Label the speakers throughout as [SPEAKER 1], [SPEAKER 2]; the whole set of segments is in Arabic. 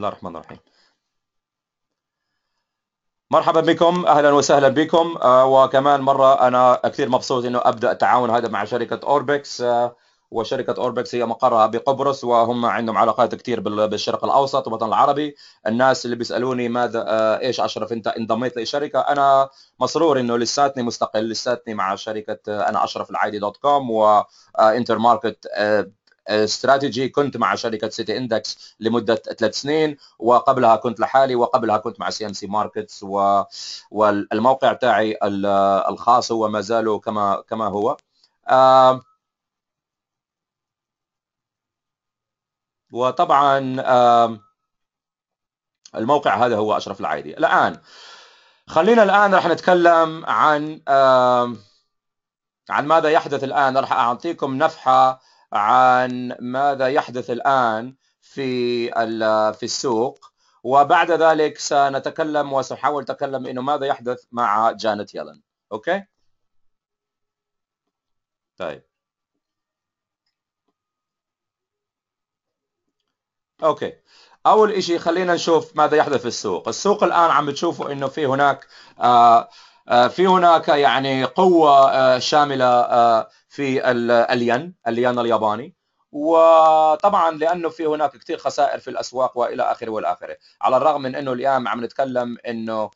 [SPEAKER 1] الله الرحمن الرحيم مرحبا بكم اهلا وسهلا بكم آه، وكمان مره انا كثير مبسوط انه ابدا التعاون هذا مع شركه اوربكس آه، وشركة أوربكس هي مقرها بقبرص وهم عندهم علاقات كثير بالشرق الأوسط والوطن العربي الناس اللي بيسألوني ماذا آه، إيش أشرف أنت انضميت لشركة أنا مسرور أنه لساتني مستقل لساتني مع شركة أنا أشرف العادي دوت كوم وإنتر ماركت استراتيجي كنت مع شركه سيتي اندكس لمده ثلاث سنين وقبلها كنت لحالي وقبلها كنت مع سي ام سي ماركتس و... والموقع تاعي الخاص هو ما زال كما كما هو وطبعا الموقع هذا هو اشرف العايدي الان خلينا الان راح نتكلم عن عن ماذا يحدث الان راح اعطيكم نفحه عن ماذا يحدث الآن في في السوق وبعد ذلك سنتكلم وسحاول أتكلم إنه ماذا يحدث مع جانيت يلن أوكي؟ طيب اوكي اول شيء خلينا نشوف ماذا يحدث في السوق السوق الان عم بتشوفوا انه في هناك آه آه، في هناك يعني قوة آه، شاملة آه، في الين الين الياباني وطبعا لانه في هناك كثير خسائر في الاسواق والى اخره والى اخره على الرغم من انه اليوم عم نتكلم انه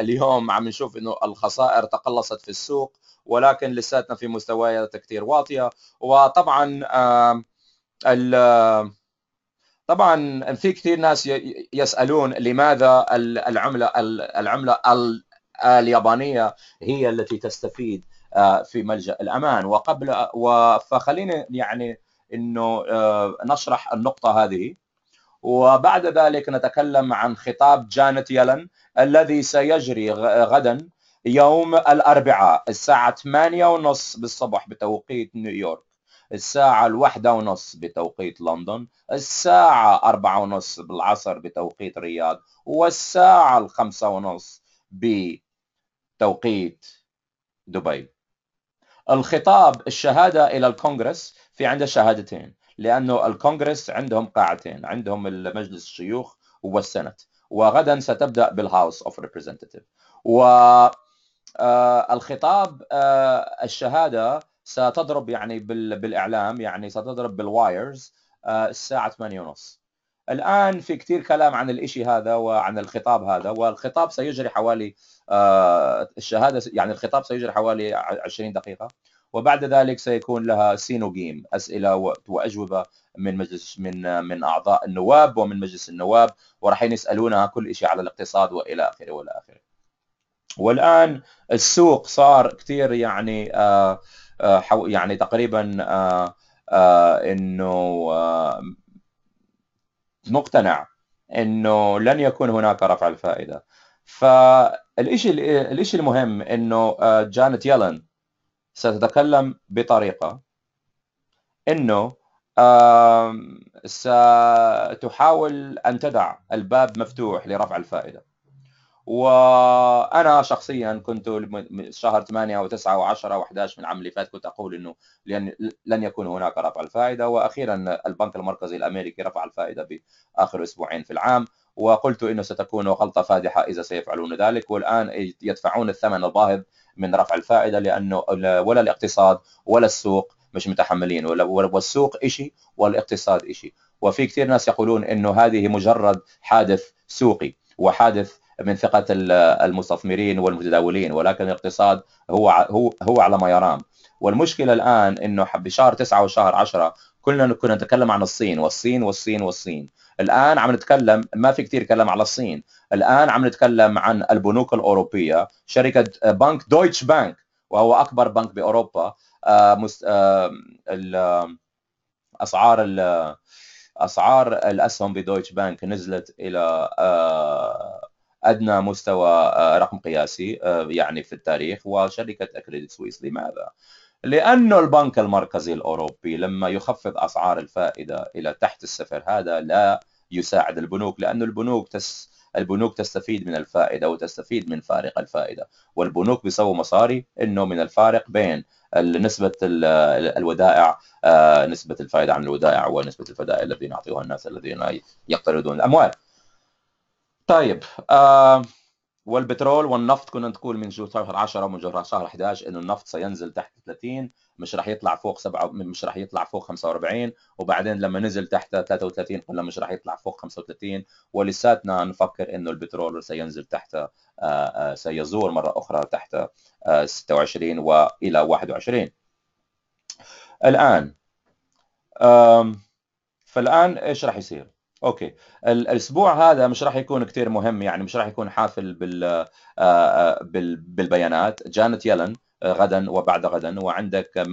[SPEAKER 1] اليوم عم نشوف انه الخسائر تقلصت في السوق ولكن لساتنا في مستويات كثير واطيه وطبعا طبعا في كثير ناس يسالون لماذا العمله العمله اليابانيه هي التي تستفيد آه، في ملجا الامان وقبل فخلينا يعني انه آه، نشرح النقطه هذه وبعد ذلك نتكلم عن خطاب جانت يلن الذي سيجري غدا يوم الأربعاء الساعة 8 ونص بالصبح بتوقيت نيويورك الساعة الواحدة ونص بتوقيت لندن الساعة أربعة ونص بالعصر بتوقيت رياض والساعة الخمسة ونص توقيت دبي الخطاب الشهادة إلى الكونغرس في عنده شهادتين لأنه الكونغرس عندهم قاعتين عندهم مجلس الشيوخ والسنت وغدا ستبدأ بالهاوس اوف ريبريزنتيف والخطاب آه، آه، الشهادة ستضرب يعني بالإعلام يعني ستضرب بالوايرز آه، الساعة 8:30 الآن في كثير كلام عن الإشي هذا وعن الخطاب هذا والخطاب سيجري حوالي آه، الشهادة يعني الخطاب سيجري حوالي 20 دقيقة وبعد ذلك سيكون لها سين وجيم أسئلة وأجوبة من مجلس من من أعضاء النواب ومن مجلس النواب وراح يسألونها كل شيء على الاقتصاد وإلى آخره وإلى آخره والآن السوق صار كثير يعني آه، آه، يعني تقريبا انه مقتنع انه لن يكون هناك رفع الفائده فالشيء الشيء المهم انه آه، جانيت يلن ستتكلم بطريقه انه ستحاول ان تدع الباب مفتوح لرفع الفائده وانا شخصيا كنت شهر 8 و9 و10 و11 من العام اللي فات كنت اقول انه لن لن يكون هناك رفع الفائده واخيرا البنك المركزي الامريكي رفع الفائده باخر اسبوعين في العام وقلت انه ستكون غلطه فادحه اذا سيفعلون ذلك والان يدفعون الثمن الباهظ من رفع الفائده لانه ولا الاقتصاد ولا السوق مش متحملين ولا والسوق شيء والاقتصاد شيء وفي كثير ناس يقولون انه هذه مجرد حادث سوقي وحادث من ثقه المستثمرين والمتداولين ولكن الاقتصاد هو هو هو على ما يرام والمشكله الان انه بشهر 9 وشهر 10 كلنا كنا نتكلم عن الصين والصين والصين والصين الان عم نتكلم ما في كثير كلام على الصين الان عم نتكلم عن البنوك الاوروبيه شركه آه، بنك دويتش بنك وهو اكبر بنك باوروبا آه، آه، اسعار اسعار الاسهم بدويتش بنك نزلت الى ادنى مستوى آه، رقم قياسي آه، يعني في التاريخ وشركه الكريدت سويس لماذا؟ لأنه البنك المركزي الأوروبي لما يخفض أسعار الفائدة إلى تحت الصفر هذا لا يساعد البنوك لانه البنوك تس البنوك تستفيد من الفائدة وتستفيد من فارق الفائدة والبنوك بيسووا مصاري أنه من الفارق بين نسبة الودائع آه، نسبة الفائدة عن الودائع ونسبة الفدائع الذين يعطيها الناس الذين يقترضون الأموال طيب آه والبترول والنفط كنا نقول من شهر 10 ومن شهر 11 انه النفط سينزل تحت 30 مش راح يطلع فوق سبعة مش راح يطلع فوق 45 وبعدين لما نزل تحت 33 قلنا مش راح يطلع فوق 35 ولساتنا نفكر انه البترول سينزل تحت آه، آه، سيزور مره اخرى تحت 26 آه، والى 21 الان فالان ايش راح يصير؟ اوكي الاسبوع هذا مش راح يكون كثير مهم يعني مش راح يكون حافل بال آه، آه، بالبيانات جانت يلن آه، غدا وبعد غدا وعندك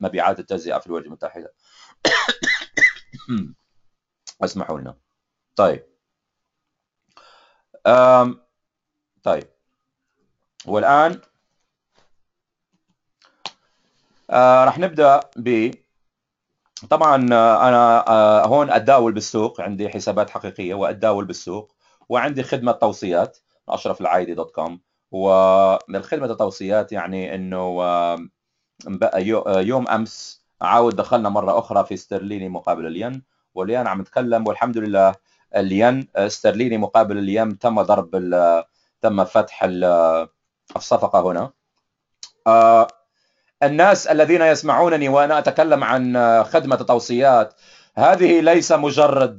[SPEAKER 1] مبيعات التجزئه في الولايات المتحده اسمحوا لنا طيب أم طيب والان آه راح نبدا ب طبعا آه، انا آه، هون اتداول بالسوق عندي حسابات حقيقيه واتداول بالسوق وعندي خدمه توصيات اشرف العايدي دوت كوم ومن خدمه التوصيات يعني انه آه، يوم امس عاود دخلنا مره اخرى في استرليني مقابل الين واليان عم نتكلم والحمد لله الين استرليني مقابل الين تم ضرب تم فتح الصفقه هنا الناس الذين يسمعونني وأنا أتكلم عن خدمة توصيات هذه ليس مجرد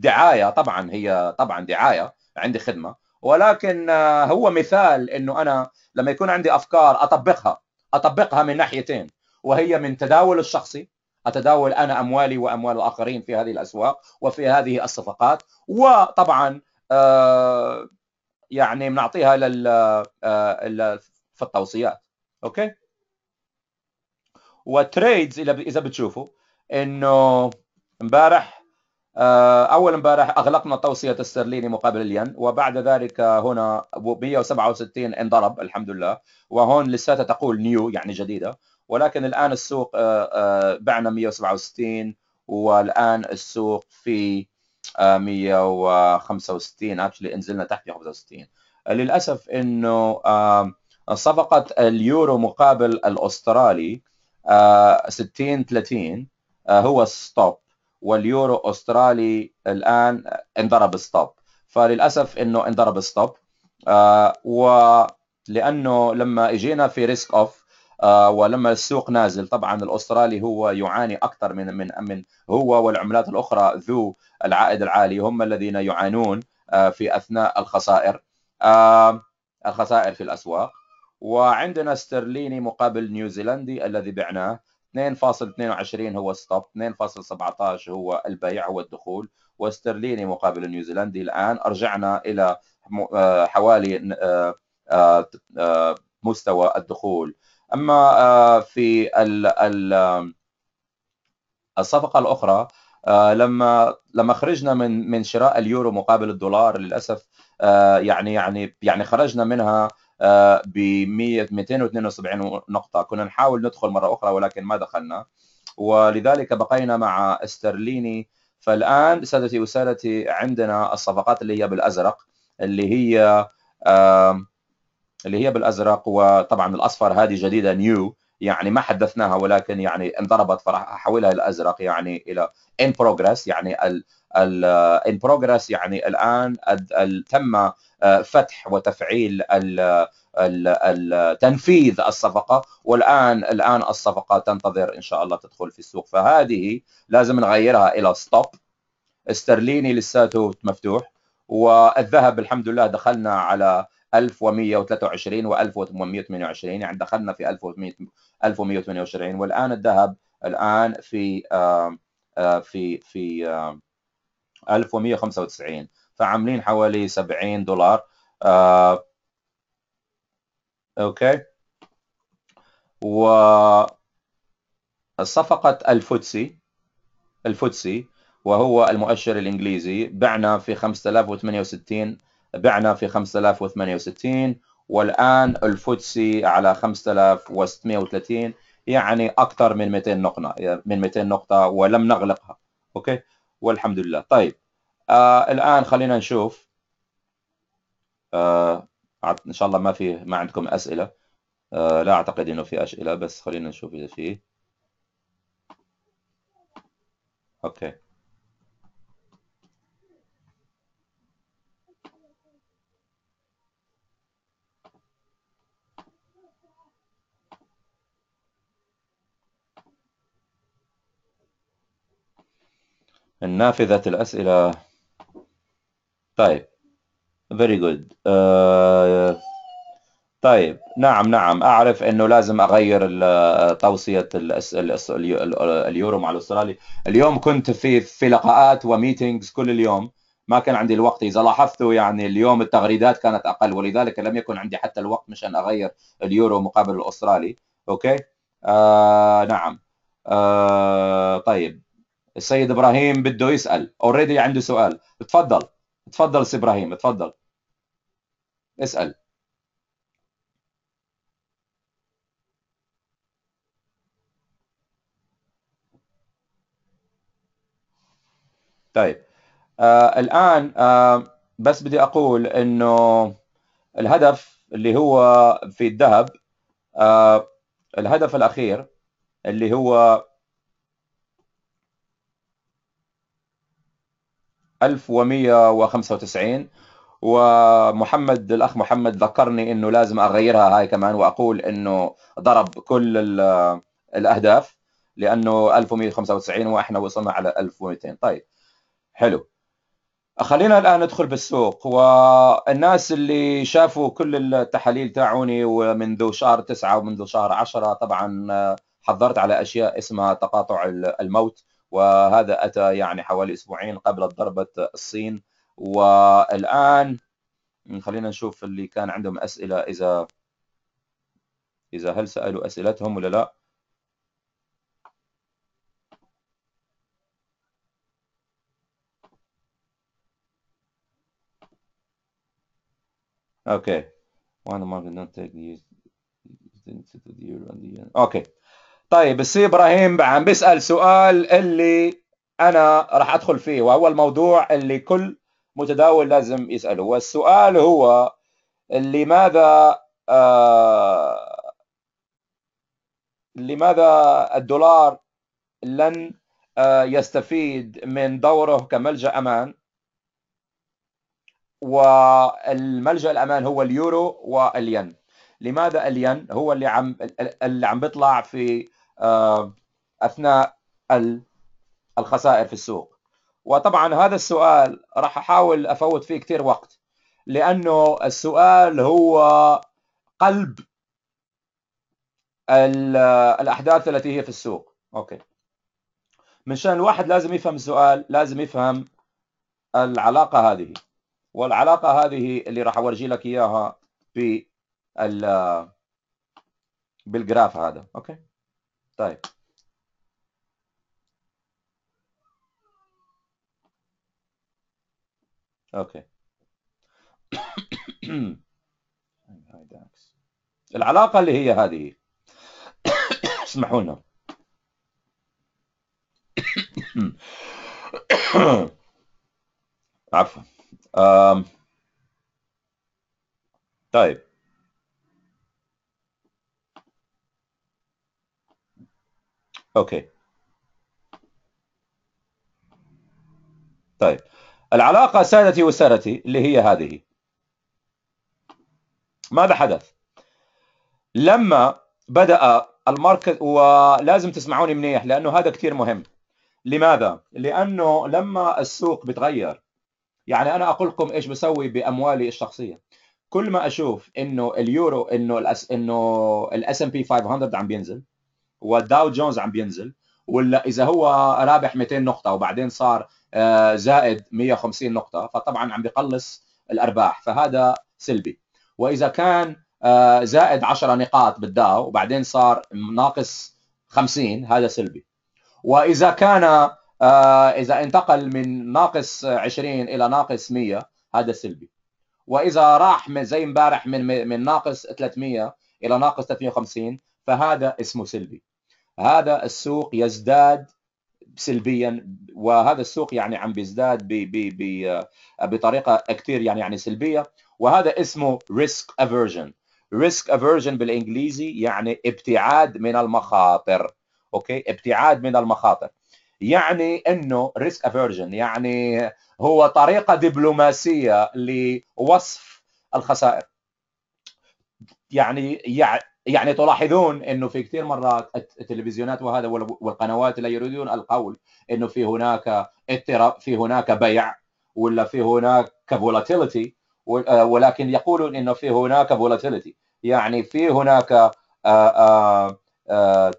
[SPEAKER 1] دعاية طبعا هي طبعا دعاية عندي خدمة ولكن هو مثال أنه أنا لما يكون عندي أفكار أطبقها أطبقها من ناحيتين وهي من تداول الشخصي أتداول أنا أموالي وأموال الآخرين في هذه الأسواق وفي هذه الصفقات وطبعا آه، يعني بنعطيها آه، في التوصيات أوكي وتريدز اذا بتشوفوا انه امبارح آه، اول امبارح اغلقنا توصيه استرليني مقابل الين وبعد ذلك هنا 167 انضرب الحمد لله وهون لساتها تقول نيو يعني جديده ولكن الان السوق آه، آه، بعنا 167 والان السوق في 165 اكشلي نزلنا تحت 165 للاسف انه صفقه اليورو مقابل الاسترالي 60 آه، 30 آه، هو ستوب واليورو استرالي الان انضرب ستوب فللاسف انه انضرب ستوب آه، ولانه لما اجينا في ريسك اوف ولما السوق نازل طبعا الاسترالي هو يعاني اكثر من من من هو والعملات الاخرى ذو العائد العالي هم الذين يعانون في اثناء الخسائر الخسائر في الاسواق وعندنا سترليني مقابل نيوزيلندي الذي بعناه 2.22 هو ستوب 2.17 هو البيع هو الدخول واسترليني مقابل النيوزيلندي الان ارجعنا الى آه، حوالي آه، آه، مستوى الدخول اما في الصفقه الاخرى لما لما خرجنا من من شراء اليورو مقابل الدولار للاسف يعني يعني يعني خرجنا منها آه، ب 272 نقطه كنا نحاول ندخل مره اخرى ولكن ما دخلنا ولذلك بقينا مع استرليني فالان سادتي وسادتي عندنا الصفقات اللي هي بالازرق اللي هي اللي هي بالازرق وطبعا الاصفر هذه جديده نيو يعني ما حدثناها ولكن يعني انضربت فراح احولها الى ازرق يعني الى ان بروجريس يعني ال ان بروجريس يعني الان تم آه، فتح وتفعيل تنفيذ الصفقه والان الان الصفقه تنتظر ان شاء الله تدخل في السوق فهذه لازم نغيرها الى ستوب استرليني لساته مفتوح والذهب الحمد لله دخلنا على 1123 و 1828 يعني دخلنا في 1128 والان الذهب الان في آه، في في 1195 فعاملين حوالي 70 دولار آه، اوكي و صفقة الفوتسي الفوتسي وهو المؤشر الانجليزي بعنا في 5068 بعنا في 5068 والان الفوتسي على 5630 يعني اكثر من 200 نقطه من 200 نقطه ولم نغلقها اوكي والحمد لله طيب آه الان خلينا نشوف آه ان شاء الله ما في ما عندكم اسئله آه لا اعتقد انه في اسئله بس خلينا نشوف اذا فيه اوكي النافذة الأسئلة طيب very good uh, طيب نعم نعم أعرف أنه لازم أغير توصية اليورو مع الأسترالي اليوم كنت في في لقاءات وميتينجز كل اليوم ما كان عندي الوقت إذا لاحظتوا يعني اليوم التغريدات كانت أقل ولذلك لم يكن عندي حتى الوقت مشان أغير اليورو مقابل الأسترالي أوكي uh, نعم uh, طيب السيد ابراهيم بده يسال اوريدي عنده سؤال تفضل تفضل سي ابراهيم تفضل اسال طيب آه الان آه بس بدي اقول انه الهدف اللي هو في الذهب آه الهدف الاخير اللي هو 1195 ومحمد الاخ محمد ذكرني انه لازم اغيرها هاي كمان واقول انه ضرب كل الاهداف لانه 1195 واحنا وصلنا على 1200 طيب حلو خلينا الان ندخل بالسوق والناس اللي شافوا كل التحاليل تاعوني ومنذ شهر 9 ومنذ شهر 10 طبعا آه، حضرت على اشياء اسمها تقاطع الموت وهذا أتى يعني حوالي أسبوعين قبل ضربة الصين والآن خلينا نشوف اللي كان عندهم أسئلة إذا إذا هل سألوا أسئلتهم ولا لا اوكي One Okay. طيب السي ابراهيم عم بيسال سؤال اللي انا راح ادخل فيه وهو الموضوع اللي كل متداول لازم يساله والسؤال هو لماذا آه لماذا الدولار لن آه يستفيد من دوره كملجا امان والملجا الامان هو اليورو والين لماذا الين هو اللي عم اللي عم بيطلع في آه، اثناء الخسائر في السوق وطبعا هذا السؤال راح احاول افوت فيه كثير وقت لانه السؤال هو قلب الاحداث التي هي في السوق اوكي مشان الواحد لازم يفهم السؤال لازم يفهم العلاقه هذه والعلاقه هذه اللي راح اورجي لك اياها في بالجراف هذا اوكي طيب اوكي العلاقه اللي هي هذه اسمحوا لنا عفوا طيب اوكي طيب العلاقة سادتي وسادتي اللي هي هذه ماذا حدث لما بدأ الماركت ولازم تسمعوني منيح لأنه هذا كثير مهم لماذا؟ لأنه لما السوق بتغير يعني أنا أقول لكم إيش بسوي بأموالي الشخصية كل ما أشوف إنه اليورو إنه الأس إنه الأس إم بي 500 عم بينزل والداو جونز عم بينزل ولا اذا هو رابح 200 نقطه وبعدين صار آه، زائد 150 نقطه فطبعا عم بقلص الارباح فهذا سلبي واذا كان آه، زائد 10 نقاط بالداو وبعدين صار ناقص 50 هذا سلبي واذا كان آه، اذا انتقل من ناقص 20 الى ناقص 100 هذا سلبي واذا راح من زي امبارح من من ناقص 300 الى ناقص 350 فهذا اسمه سلبي هذا السوق يزداد سلبيا وهذا السوق يعني عم بيزداد بي بي بي آه، بطريقه كثير يعني يعني سلبيه وهذا اسمه ريسك افيرجن ريسك افيرجن بالانجليزي يعني ابتعاد من المخاطر اوكي ابتعاد من المخاطر يعني انه ريسك افيرجن يعني هو طريقه دبلوماسيه لوصف الخسائر يعني يعني تلاحظون انه في كثير مرات التلفزيونات وهذا والقنوات لا يريدون القول انه في هناك اضطراب في هناك بيع ولا في هناك فولاتيليتي آه، ولكن يقولون انه في هناك فولاتيليتي يعني في هناك آه، آه،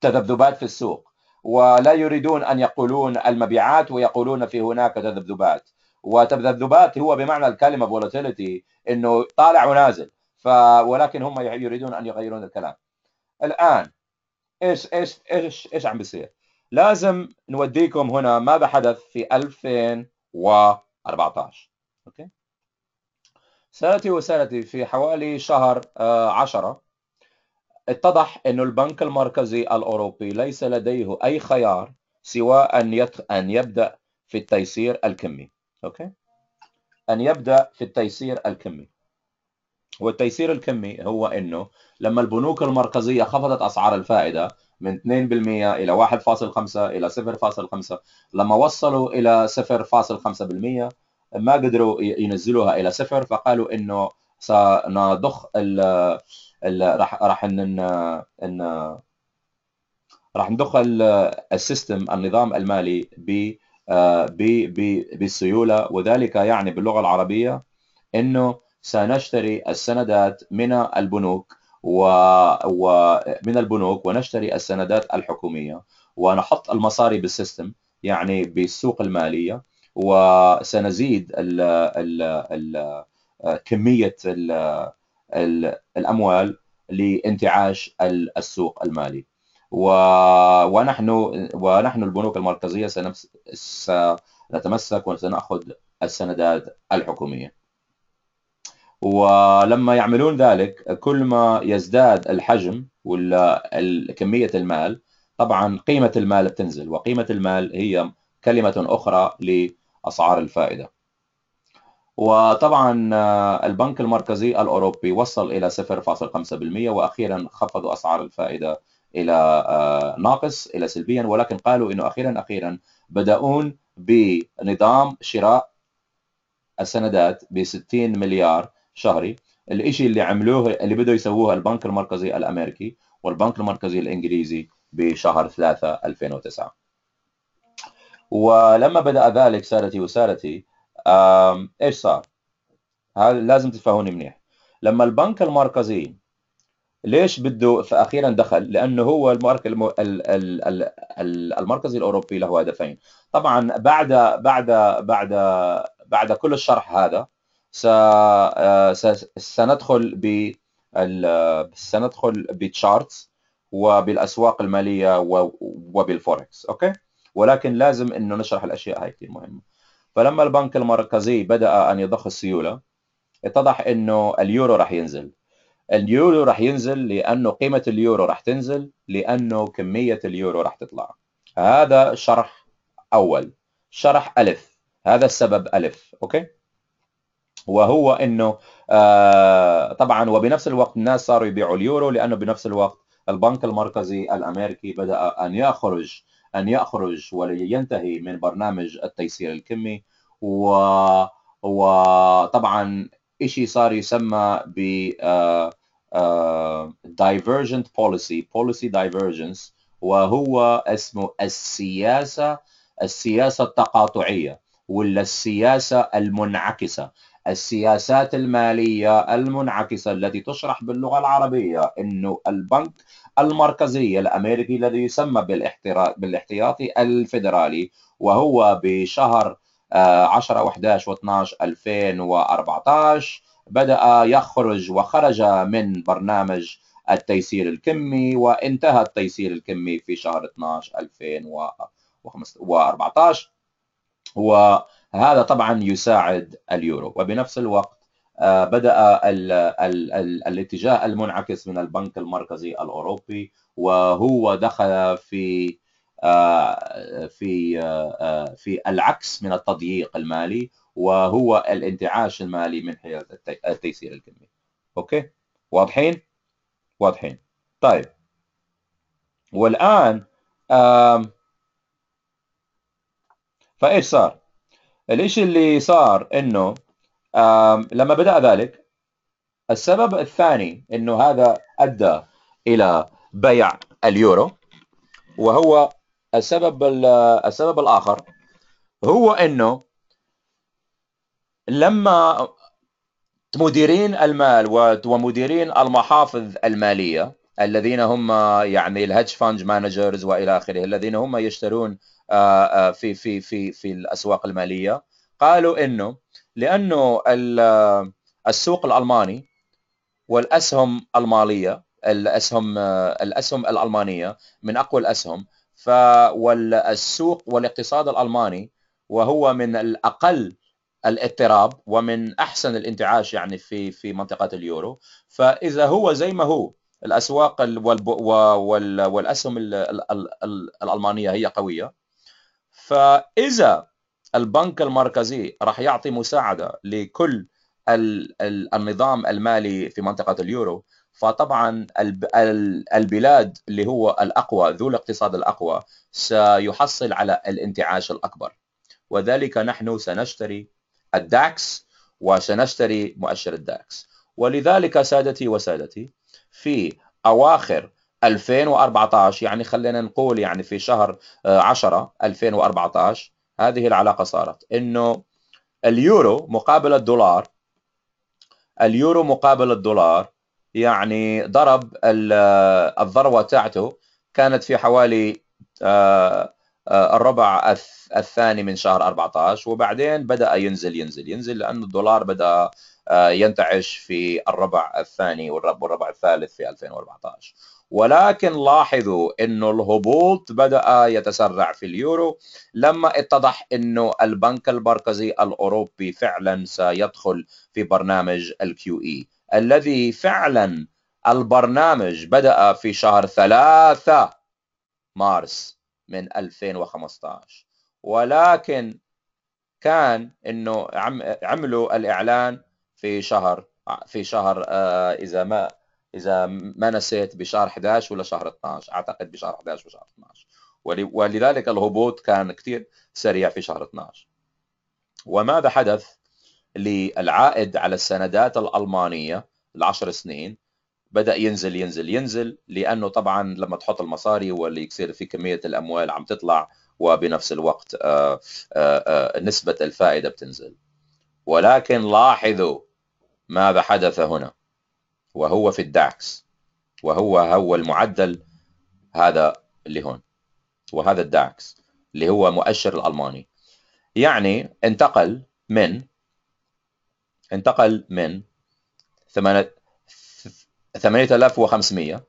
[SPEAKER 1] تذبذبات في السوق ولا يريدون ان يقولون المبيعات ويقولون في هناك تذبذبات وتذبذبات هو بمعنى الكلمه فولاتيليتي انه طالع ونازل ف ولكن هم يريدون ان يغيرون الكلام الان ايش ايش ايش ايش عم بيصير لازم نوديكم هنا ماذا حدث في 2014 اوكي سنتي وسنتي في حوالي شهر 10 آه، اتضح أن البنك المركزي الأوروبي ليس لديه أي خيار سوى أن يت... أن يبدأ في التيسير الكمي أوكي؟ أن يبدأ في التيسير الكمي والتيسير الكمي هو انه لما البنوك المركزيه خفضت اسعار الفائده من 2% الى 1.5 الى 0.5 لما وصلوا الى 0.5% ما قدروا ينزلوها الى صفر فقالوا انه سنضخ ال ال راح راح ان ان راح ندخل السيستم النظام المالي آه، ب بالسيوله وذلك يعني باللغه العربيه انه سنشتري السندات من البنوك ومن البنوك ونشتري السندات الحكوميه ونحط المصاري بالسيستم يعني بالسوق الماليه وسنزيد ال ال ال كميه ال ال الاموال لانتعاش السوق المالي و... ونحن ونحن البنوك المركزيه سنتمسك وسناخذ السندات الحكوميه ولما يعملون ذلك كل ما يزداد الحجم ولا كمية المال طبعا قيمة المال بتنزل وقيمة المال هي كلمة أخرى لأسعار الفائدة وطبعا البنك المركزي الأوروبي وصل إلى 0.5% وأخيرا خفضوا أسعار الفائدة إلى آه، ناقص إلى سلبيا ولكن قالوا أنه أخيرا أخيرا بدأون بنظام شراء السندات ب 60 مليار شهري الإشي اللي عملوه اللي بدوا يسووه البنك المركزي الامريكي والبنك المركزي الانجليزي بشهر 3 2009 ولما بدا ذلك سارتي وسارتي ايش صار؟ لازم تتفهموني منيح لما البنك المركزي ليش بده فاخيرا دخل لانه هو المارك الم... ال... ال... ال... المركزي الاوروبي له هدفين طبعا بعد بعد بعد بعد كل الشرح هذا آه، سندخل ب سندخل بتشارتس وبالاسواق الماليه وبالفوركس اوكي ولكن لازم انه نشرح الاشياء هاي كثير مهمه فلما البنك المركزي بدا ان يضخ السيوله اتضح انه اليورو راح ينزل اليورو راح ينزل لانه قيمه اليورو راح تنزل لانه كميه اليورو راح تطلع هذا شرح اول شرح الف هذا السبب الف اوكي وهو انه آه، طبعا وبنفس الوقت الناس صاروا يبيعوا اليورو لانه بنفس الوقت البنك المركزي الامريكي بدا ان يخرج ان يخرج ولينتهي من برنامج التيسير الكمي و وطبعا شيء صار يسمى ب دايفرجنت بوليسي بوليسي دايفرجنس وهو اسمه السياسه السياسه التقاطعيه ولا السياسه المنعكسه السياسات المالية المنعكسة التي تشرح باللغة العربية أنه البنك المركزي الأمريكي الذي يسمى بالاحتياطي الفيدرالي وهو بشهر 10 و11 و12 2014 بدأ يخرج وخرج من برنامج التيسير الكمي وانتهى التيسير الكمي في شهر 12 2014 و هذا طبعا يساعد اليورو وبنفس الوقت آه، بدأ الـ الـ الـ الاتجاه المنعكس من البنك المركزي الأوروبي وهو دخل في آه، في آه، في العكس من التضييق المالي وهو الانتعاش المالي من حيث التيسير الكمي اوكي واضحين واضحين طيب والان فايش صار الإشي اللي صار إنه لما بدأ ذلك السبب الثاني إنه هذا أدى إلى بيع اليورو وهو السبب السبب الآخر هو إنه لما مديرين المال ومديرين المحافظ الماليه الذين هم يعني الهيدج فاند مانجرز والى اخره الذين هم يشترون آه، آه، في في في في الاسواق الماليه قالوا انه لانه آه، السوق الالماني والاسهم الماليه الاسهم الاسهم الالمانيه من اقوى الاسهم ف والسوق والاقتصاد الالماني وهو من الاقل الاضطراب ومن احسن الانتعاش يعني في في منطقه اليورو فاذا هو زي ما هو الاسواق والاسهم الالمانيه هي قويه فإذا البنك المركزي راح يعطي مساعدة لكل النظام المالي في منطقة اليورو فطبعا البلاد اللي هو الأقوى ذو الاقتصاد الأقوى سيحصل على الانتعاش الأكبر وذلك نحن سنشتري الداكس وسنشتري مؤشر الداكس ولذلك سادتي وسادتي في أواخر 2014 يعني خلينا نقول يعني في شهر 10 آه، 2014 هذه العلاقة صارت انه اليورو مقابل الدولار اليورو مقابل الدولار يعني ضرب الذروة آه، تاعته كانت في حوالي آه، الربع الثاني من شهر 14 وبعدين بدأ ينزل ينزل ينزل لأن الدولار بدأ آه، ينتعش في الربع الثاني والربع الثالث في 2014 ولكن لاحظوا انه الهبوط بدا يتسرع في اليورو لما اتضح انه البنك المركزي الاوروبي فعلا سيدخل في برنامج الكيو اي الذي فعلا البرنامج بدا في شهر ثلاثة مارس من 2015 ولكن كان انه عملوا الاعلان في شهر في شهر آه، اذا ما اذا ما نسيت بشهر 11 ولا شهر 12 اعتقد بشهر 11 وشهر 12 ولذلك الهبوط كان كثير سريع في شهر 12 وماذا حدث للعائد على السندات الالمانيه العشر سنين بدا ينزل ينزل ينزل لانه طبعا لما تحط المصاري واللي يصير في كميه الاموال عم تطلع وبنفس الوقت آه، آه، نسبه الفائده بتنزل ولكن لاحظوا ماذا حدث هنا وهو في الداكس وهو هو المعدل هذا اللي هون وهذا الداكس اللي هو مؤشر الألماني يعني انتقل من انتقل من 8500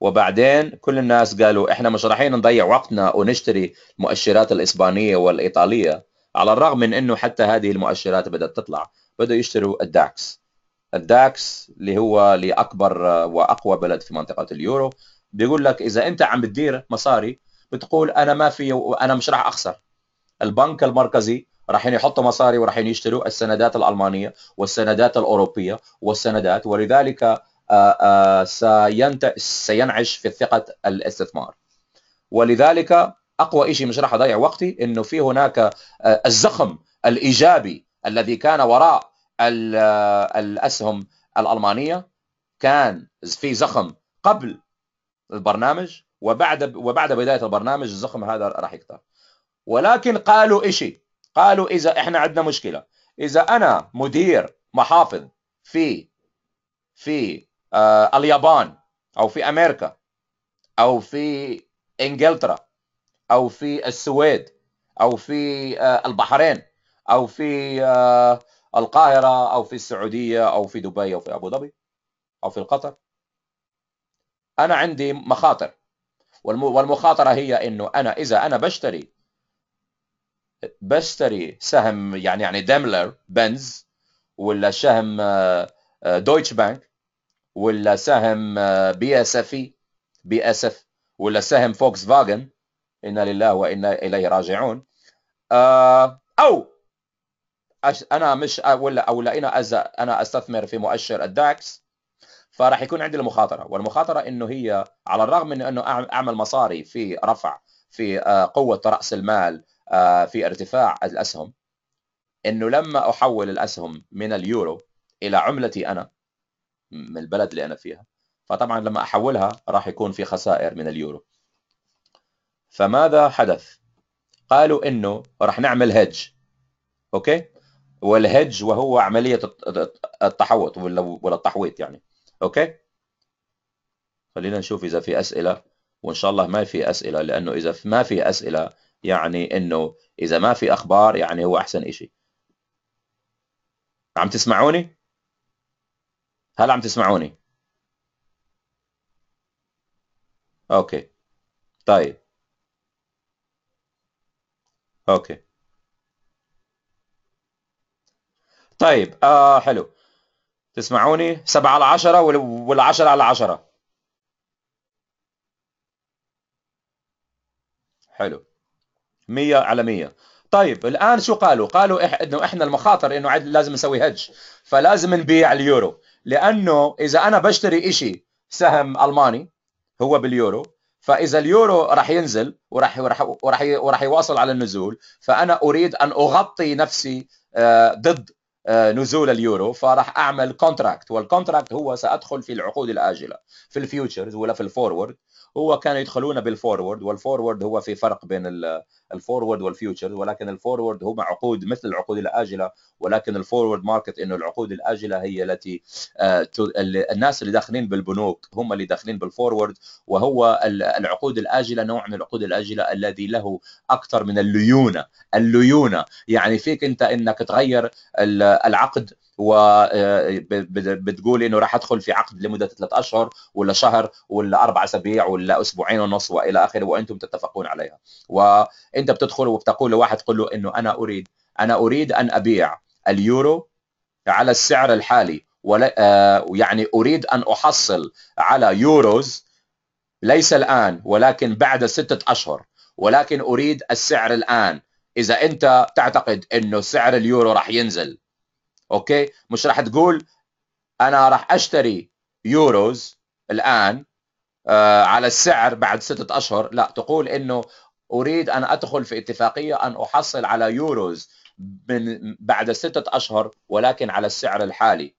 [SPEAKER 1] وبعدين كل الناس قالوا احنا مش رايحين نضيع وقتنا ونشتري المؤشرات الاسبانيه والايطاليه على الرغم من انه حتى هذه المؤشرات بدات تطلع بدأوا يشتروا الداكس الداكس اللي هو لأكبر وأقوى بلد في منطقة اليورو بيقول لك إذا أنت عم بتدير مصاري بتقول أنا ما في أنا مش راح أخسر البنك المركزي رايحين يحطوا مصاري ورايحين يشتروا السندات الألمانية والسندات الأوروبية والسندات ولذلك سينعش في ثقة الاستثمار ولذلك أقوى شيء مش راح أضيع وقتي إنه في هناك الزخم الإيجابي الذي كان وراء الاسهم الالمانيه كان في زخم قبل البرنامج وبعد وبعد بدايه البرنامج الزخم هذا راح يكثر ولكن قالوا شيء قالوا اذا احنا عندنا مشكله اذا انا مدير محافظ في في آه اليابان او في امريكا او في انجلترا او في السويد او في آه البحرين او في آه، القاهره او في السعوديه او في دبي او في ابو ظبي او في قطر انا عندي مخاطر والمخاطره هي انه انا اذا انا بشتري بشتري سهم يعني يعني ديملر بنز ولا سهم آه، آه، دويتش بانك ولا سهم بي اس اف بي اس اف ولا سهم فوكس فاجن انا لله وانا اليه راجعون او انا مش ولا او لقينا اذى انا استثمر في مؤشر الداكس فراح يكون عندي المخاطره والمخاطره انه هي على الرغم من انه اعمل مصاري في رفع في آه، قوه راس المال آه، في ارتفاع الاسهم انه لما احول الاسهم من اليورو الى عملتي انا من البلد اللي انا فيها فطبعا لما احولها راح يكون في خسائر من اليورو فماذا حدث قالوا انه راح نعمل هيدج اوكي والهج وهو عمليه التحوط ولا التحويط يعني اوكي خلينا نشوف اذا في اسئله وان شاء الله ما في اسئله لانه اذا ما في اسئله يعني انه اذا ما في اخبار يعني هو احسن شيء عم تسمعوني هل عم تسمعوني اوكي طيب اوكي طيب آه حلو تسمعوني سبعة على عشرة والعشرة على عشرة حلو مية على مية طيب الآن شو قالوا قالوا إح... إنه إحنا المخاطر إنه عد... لازم نسوي هج فلازم نبيع اليورو لأنه إذا أنا بشتري إشي سهم ألماني هو باليورو فاذا اليورو راح ينزل وراح وراح وراح يواصل على النزول فانا اريد ان اغطي نفسي آه، ضد آه، نزول اليورو فراح اعمل كونتراكت والكونتراكت هو سادخل في العقود الاجله في الفيوتشرز ولا في الفورورد هو كان يدخلون بالفورورد والفورورد هو في فرق بين الفورورد والفيوتشر ولكن الفورورد هو عقود مثل العقود الاجله ولكن الفورورد ماركت انه العقود الاجله هي التي آه، الناس اللي داخلين بالبنوك هم اللي داخلين بالفورورد وهو العقود الاجله نوع من العقود الاجله الذي له اكثر من الليونه الليونه يعني فيك انت انك تغير العقد و آه، بتقول انه راح ادخل في عقد لمده ثلاث اشهر ولا شهر ولا اربع اسابيع ولا اسبوعين ونص والى اخره وانتم تتفقون عليها وانت بتدخل وبتقول لواحد تقول له انه انا اريد انا اريد ان ابيع اليورو على السعر الحالي ولا آه، يعني اريد ان احصل على يوروز ليس الان ولكن بعد سته اشهر ولكن اريد السعر الان اذا انت تعتقد انه سعر اليورو راح ينزل اوكي مش راح تقول انا راح اشتري يوروز الان آه على السعر بعد ستة اشهر لا تقول انه اريد ان ادخل في اتفاقيه ان احصل على يوروز من بعد ستة اشهر ولكن على السعر الحالي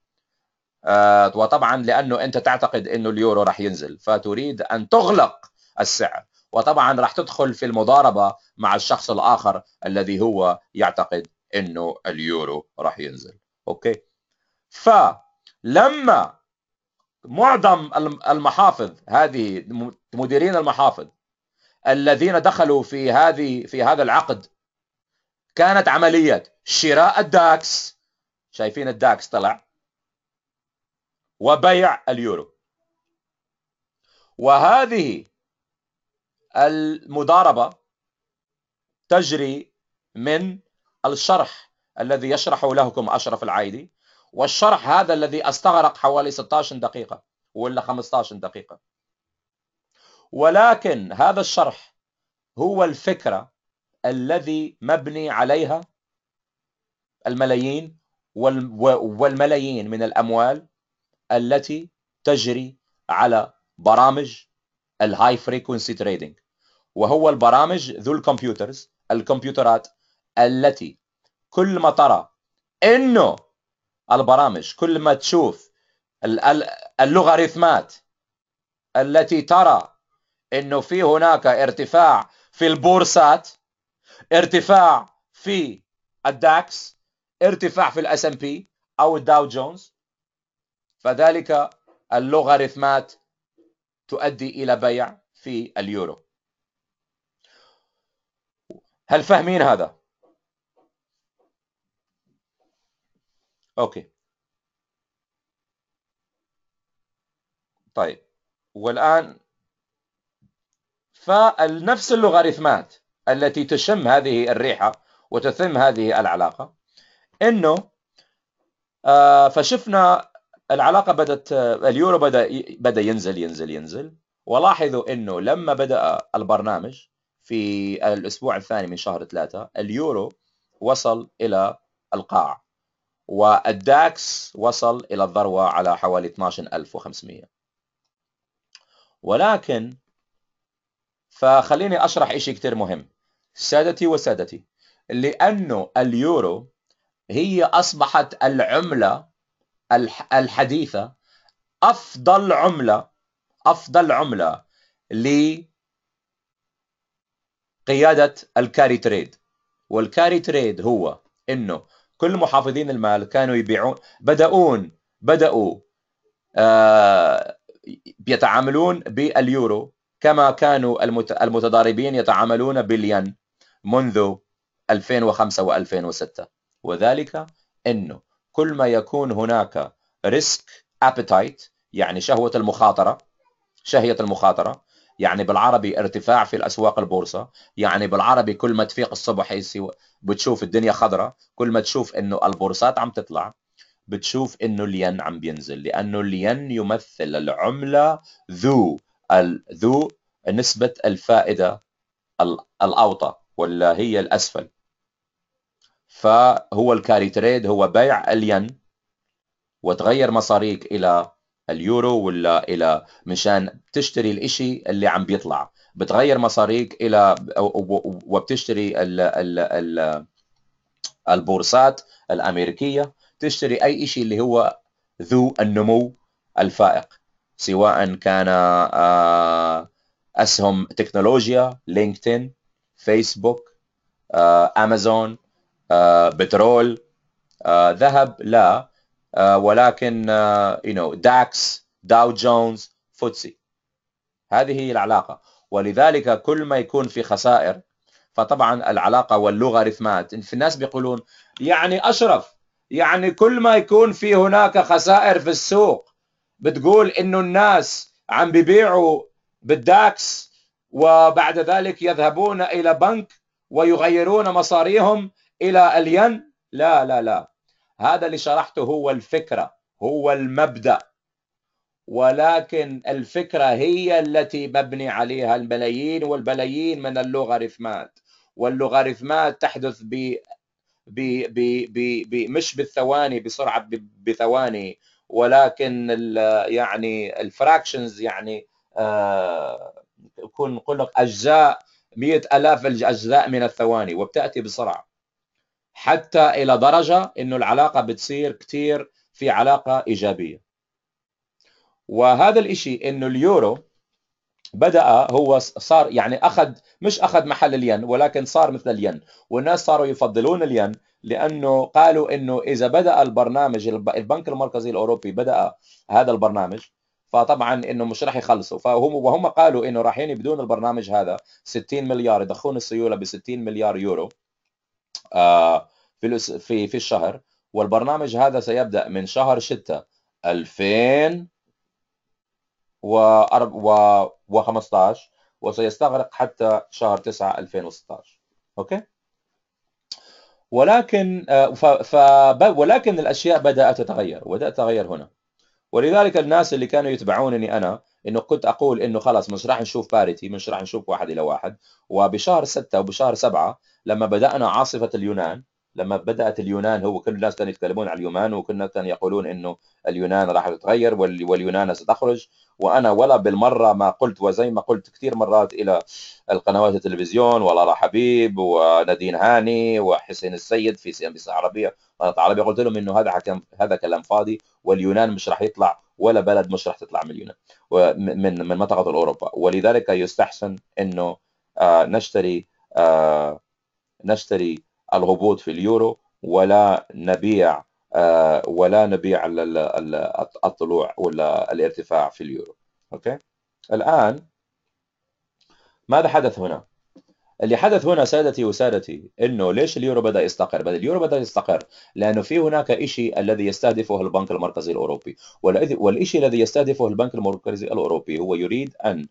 [SPEAKER 1] آه وطبعا لانه انت تعتقد انه اليورو راح ينزل فتريد ان تغلق السعر وطبعا راح تدخل في المضاربه مع الشخص الاخر الذي هو يعتقد انه اليورو راح ينزل اوكي فلما معظم المحافظ هذه مديرين المحافظ الذين دخلوا في هذه في هذا العقد كانت عملية شراء الداكس شايفين الداكس طلع وبيع اليورو وهذه المضاربة تجري من الشرح الذي يشرح لكم أشرف العايدي والشرح هذا الذي استغرق حوالي 16 دقيقة ولا 15 دقيقة ولكن هذا الشرح هو الفكرة الذي مبني عليها الملايين والملايين من الأموال التي تجري على برامج الهاي فريكونسي تريدينج وهو البرامج ذو الكمبيوترز الكمبيوترات التي كل ما ترى انه البرامج كل ما تشوف اللوغاريتمات التي ترى انه في هناك ارتفاع في البورصات ارتفاع في الداكس ارتفاع في الاس ام بي او الداو جونز فذلك اللوغاريتمات تؤدي الى بيع في اليورو هل فاهمين هذا أوكي طيب والآن فنفس اللوغاريتمات التي تشم هذه الريحة وتثم هذه العلاقة أنه آه، فشفنا العلاقة بدأت اليورو بدأ بدأ ينزل ينزل ينزل ولاحظوا أنه لما بدأ البرنامج في الأسبوع الثاني من شهر ثلاثة اليورو وصل إلى القاع والداكس وصل إلى الذروة على حوالي 12500 ولكن فخليني أشرح شيء كثير مهم سادتي وسادتي لأنه اليورو هي أصبحت العملة الحديثة أفضل عملة أفضل عملة لقيادة الكاري تريد والكاري تريد هو أنه كل محافظين المال كانوا يبيعون بدأون بدأوا آه يتعاملون باليورو كما كانوا المتضاربين يتعاملون بالين منذ 2005 و2006 وذلك انه كل ما يكون هناك ريسك ابيتايت يعني شهوه المخاطره شهيه المخاطره يعني بالعربي ارتفاع في الاسواق البورصه يعني بالعربي كل ما تفيق الصبح بتشوف الدنيا خضراء كل ما تشوف انه البورصات عم تطلع بتشوف انه الين عم بينزل لانه الين يمثل العمله ذو ذو نسبه الفائده الاوطى ولا هي الاسفل فهو الكاري تريد هو بيع الين وتغير مصاريك الى اليورو ولا الى مشان تشتري الاشي اللي عم بيطلع بتغير مصاريك الى وبتشتري الـ الـ الـ البورصات الامريكيه تشتري اي شيء اللي هو ذو النمو الفائق سواء كان آه، اسهم تكنولوجيا لينكدين فيسبوك آه، امازون آه، بترول ذهب لا آه، ولكن يو آه، نو داكس داو جونز فوتسي هذه هي العلاقة ولذلك كل ما يكون في خسائر فطبعا العلاقة واللغة رثمات في الناس بيقولون يعني أشرف يعني كل ما يكون في هناك خسائر في السوق بتقول انه الناس عم بيبيعوا بالداكس وبعد ذلك يذهبون الى بنك ويغيرون مصاريهم الى الين لا لا لا هذا اللي شرحته هو الفكرة هو المبدأ ولكن الفكرة هي التي مبني عليها الملايين والبلايين من اللوغاريثمات واللوغاريثمات تحدث ب ب ب ب ب مش بالثواني بسرعة بثواني ولكن ال يعني الفراكشنز يعني آه كن أجزاء مئة ألاف الأجزاء من الثواني وبتأتي بسرعة حتى إلى درجة أنه العلاقة بتصير كتير في علاقة إيجابية وهذا الإشي أنه اليورو بدأ هو صار يعني أخذ مش أخذ محل الين ولكن صار مثل الين والناس صاروا يفضلون الين لأنه قالوا أنه إذا بدأ البرنامج البنك المركزي الأوروبي بدأ هذا البرنامج فطبعا انه مش راح يخلصوا فهم وهم قالوا انه رايحين يبدون البرنامج هذا 60 مليار يضخون السيوله ب 60 مليار يورو آه، في في في الشهر والبرنامج هذا سيبدا من شهر 6 2015 وسيستغرق حتى شهر 9 2016 اوكي ولكن آه، ف ولكن الاشياء بدات تتغير وبدات تتغير هنا ولذلك الناس اللي كانوا يتبعونني انا انه كنت اقول انه خلاص مش راح نشوف باريتي مش راح نشوف واحد الى واحد وبشهر ستة وبشهر سبعة لما بدانا عاصفه اليونان لما بدات اليونان هو كل الناس كانوا يتكلمون على اليونان وكنا كانوا يقولون انه اليونان راح تتغير واليونان ستخرج وانا ولا بالمره ما قلت وزي ما قلت كثير مرات الى القنوات التلفزيون ولالا حبيب ونادين هاني وحسين السيد في سي ام بي سي عربيه قناه عربيه قلت لهم انه هذا حكم هذا كلام فاضي واليونان مش راح يطلع ولا بلد مش رح تطلع مليونه من من منطقه اوروبا ولذلك يستحسن انه آه، نشتري آه، نشتري الهبوط في اليورو ولا نبيع آه، ولا نبيع الطلوع ولا الارتفاع في اليورو اوكي الان ماذا حدث هنا اللي حدث هنا سادتي وسادتي انه ليش اليورو بدا يستقر؟ بدا اليورو بدا يستقر لانه في هناك شيء الذي يستهدفه البنك المركزي الاوروبي، والشيء الذي يستهدفه البنك المركزي الاوروبي هو يريد ان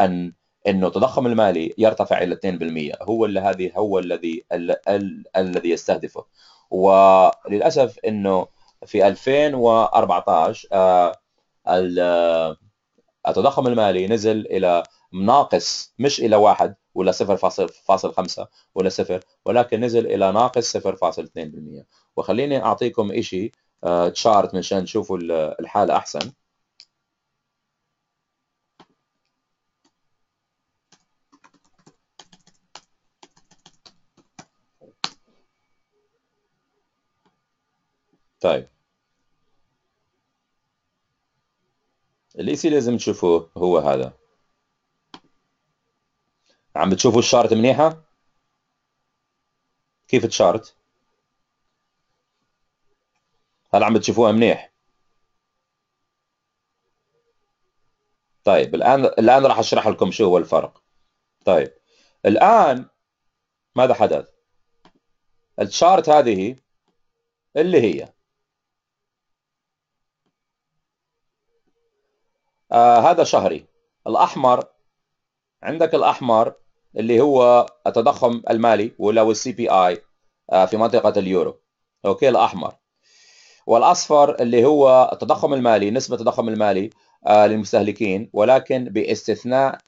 [SPEAKER 1] ان انه التضخم المالي يرتفع الى 2% هو اللي هذه هو الذي الذي يستهدفه وللاسف انه في 2014 آه، التضخم المالي نزل الى ناقص مش الى واحد ولا 0.5 ولا 0 ولكن نزل الى ناقص 0.2% وخليني اعطيكم شيء تشارت آه، منشان تشوفوا الحاله احسن طيب اللي لازم تشوفوه هو هذا عم بتشوفوا الشارت منيحة كيف تشارت هل عم بتشوفوها منيح طيب الآن الآن راح أشرح لكم شو هو الفرق طيب الآن ماذا حدث الشارت هذه اللي هي آه هذا شهري الأحمر عندك الأحمر اللي هو التضخم المالي ولو السي بي اي آه، في منطقه اليورو اوكي الاحمر والاصفر اللي هو التضخم المالي نسبه التضخم المالي آه، للمستهلكين ولكن باستثناء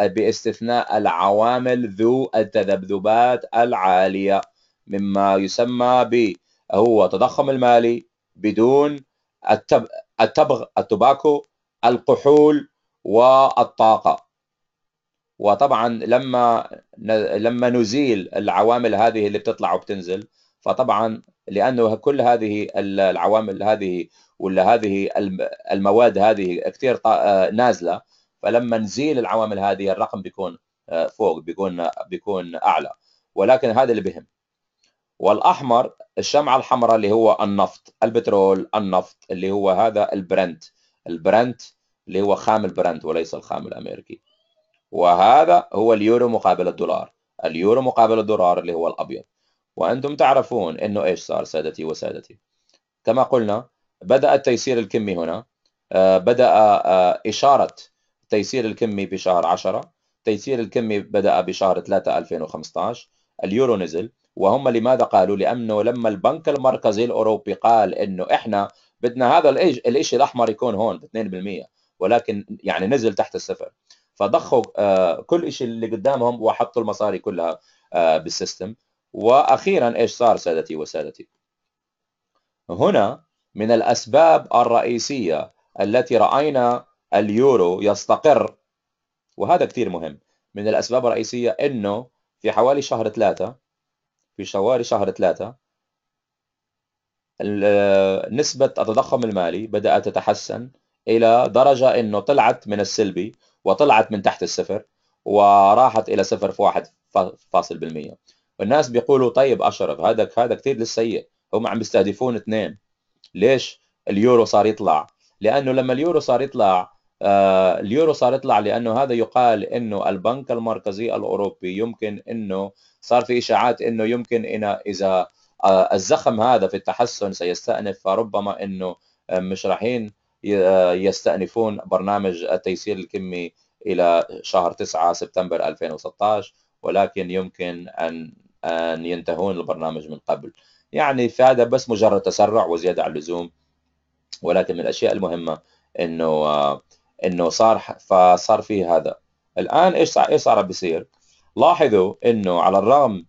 [SPEAKER 1] باستثناء العوامل ذو التذبذبات العاليه مما يسمى ب هو التضخم المالي بدون التبغ التباكو الكحول والطاقه وطبعا لما لما نزيل العوامل هذه اللي بتطلع وبتنزل فطبعا لانه كل هذه العوامل هذه ولا هذه المواد هذه كثير آه، نازله فلما نزيل العوامل هذه الرقم بيكون آه، فوق بيكون بيكون اعلى ولكن هذا اللي بهم والاحمر الشمعه الحمراء اللي هو النفط البترول النفط اللي هو هذا البرنت البرنت اللي هو خام البرنت وليس الخام الامريكي وهذا هو اليورو مقابل الدولار اليورو مقابل الدولار اللي هو الأبيض وأنتم تعرفون أنه إيش صار سادتي وسادتي كما قلنا بدأ التيسير الكمي هنا آه، بدأ آه، إشارة تيسير الكمي بشهر 10 تيسير الكمي بدأ بشهر 3 2015 اليورو نزل وهم لماذا قالوا لأنه لما البنك المركزي الأوروبي قال أنه إحنا بدنا هذا الإشي الأحمر يكون هون ب 2% ولكن يعني نزل تحت الصفر فضخوا آه، كل شيء اللي قدامهم وحطوا المصاري كلها آه، بالسيستم واخيرا ايش صار سادتي وسادتي هنا من الاسباب الرئيسيه التي راينا اليورو يستقر وهذا كثير مهم من الاسباب الرئيسيه انه في حوالي شهر ثلاثة في حوالي شهر ثلاثة آه، نسبة التضخم المالي بدأت تتحسن إلى درجة أنه طلعت من السلبي وطلعت من تحت الصفر وراحت الى صفر في واحد فاصل بالمية الناس بيقولوا طيب اشرف هذا هذا كثير للسيء هم عم بيستهدفون اثنين ليش اليورو صار يطلع لانه لما اليورو صار يطلع آه اليورو صار يطلع لانه هذا يقال انه البنك المركزي الاوروبي يمكن انه صار في اشاعات انه يمكن إن اذا آه الزخم هذا في التحسن سيستأنف فربما انه آه، مش رايحين يستأنفون برنامج التيسير الكمي إلى شهر 9 سبتمبر 2016 ولكن يمكن أن أن ينتهون البرنامج من قبل يعني فهذا بس مجرد تسرع وزيادة على اللزوم ولكن من الأشياء المهمة أنه أنه صار فصار في هذا الآن إيش صار إيش صار بيصير لاحظوا أنه على الرغم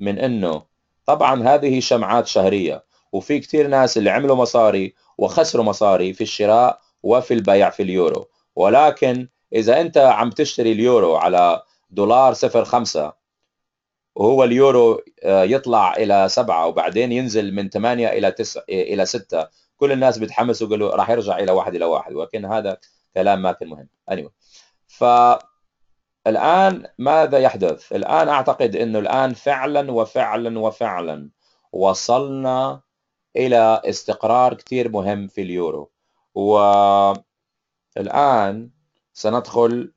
[SPEAKER 1] من أنه طبعا هذه شمعات شهرية وفي كثير ناس اللي عملوا مصاري وخسروا مصاري في الشراء وفي البيع في اليورو ولكن إذا أنت عم تشتري اليورو على دولار صفر خمسة وهو اليورو آه، يطلع إلى سبعة وبعدين ينزل من ثمانية إلى تسعة إلى ستة كل الناس بتحمسوا ويقولوا راح يرجع إلى واحد إلى واحد ولكن هذا كلام ما كان مهم anyway. فالآن ماذا يحدث الآن أعتقد أنه الآن فعلا وفعلا وفعلا وصلنا الى استقرار كثير مهم في اليورو والان سندخل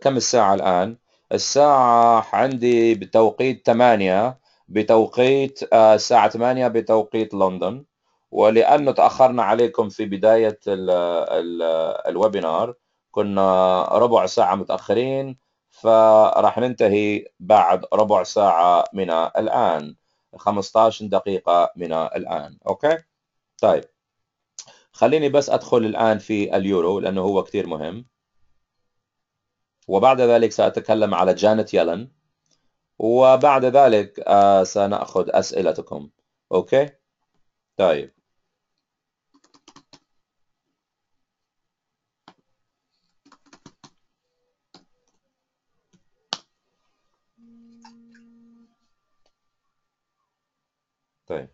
[SPEAKER 1] كم الساعة الآن؟ الساعة عندي بتوقيت 8 بتوقيت آه، الساعة 8 بتوقيت لندن ولأنه تأخرنا عليكم في بداية الـ الـ الويبينار كنا ربع ساعة متأخرين فراح ننتهي بعد ربع ساعة من الآن 15 دقيقة من الآن أوكي طيب خليني بس أدخل الآن في اليورو لأنه هو كثير مهم وبعد ذلك سأتكلم على جانت يلن وبعد ذلك آه، سنأخذ أسئلتكم أوكي طيب طيب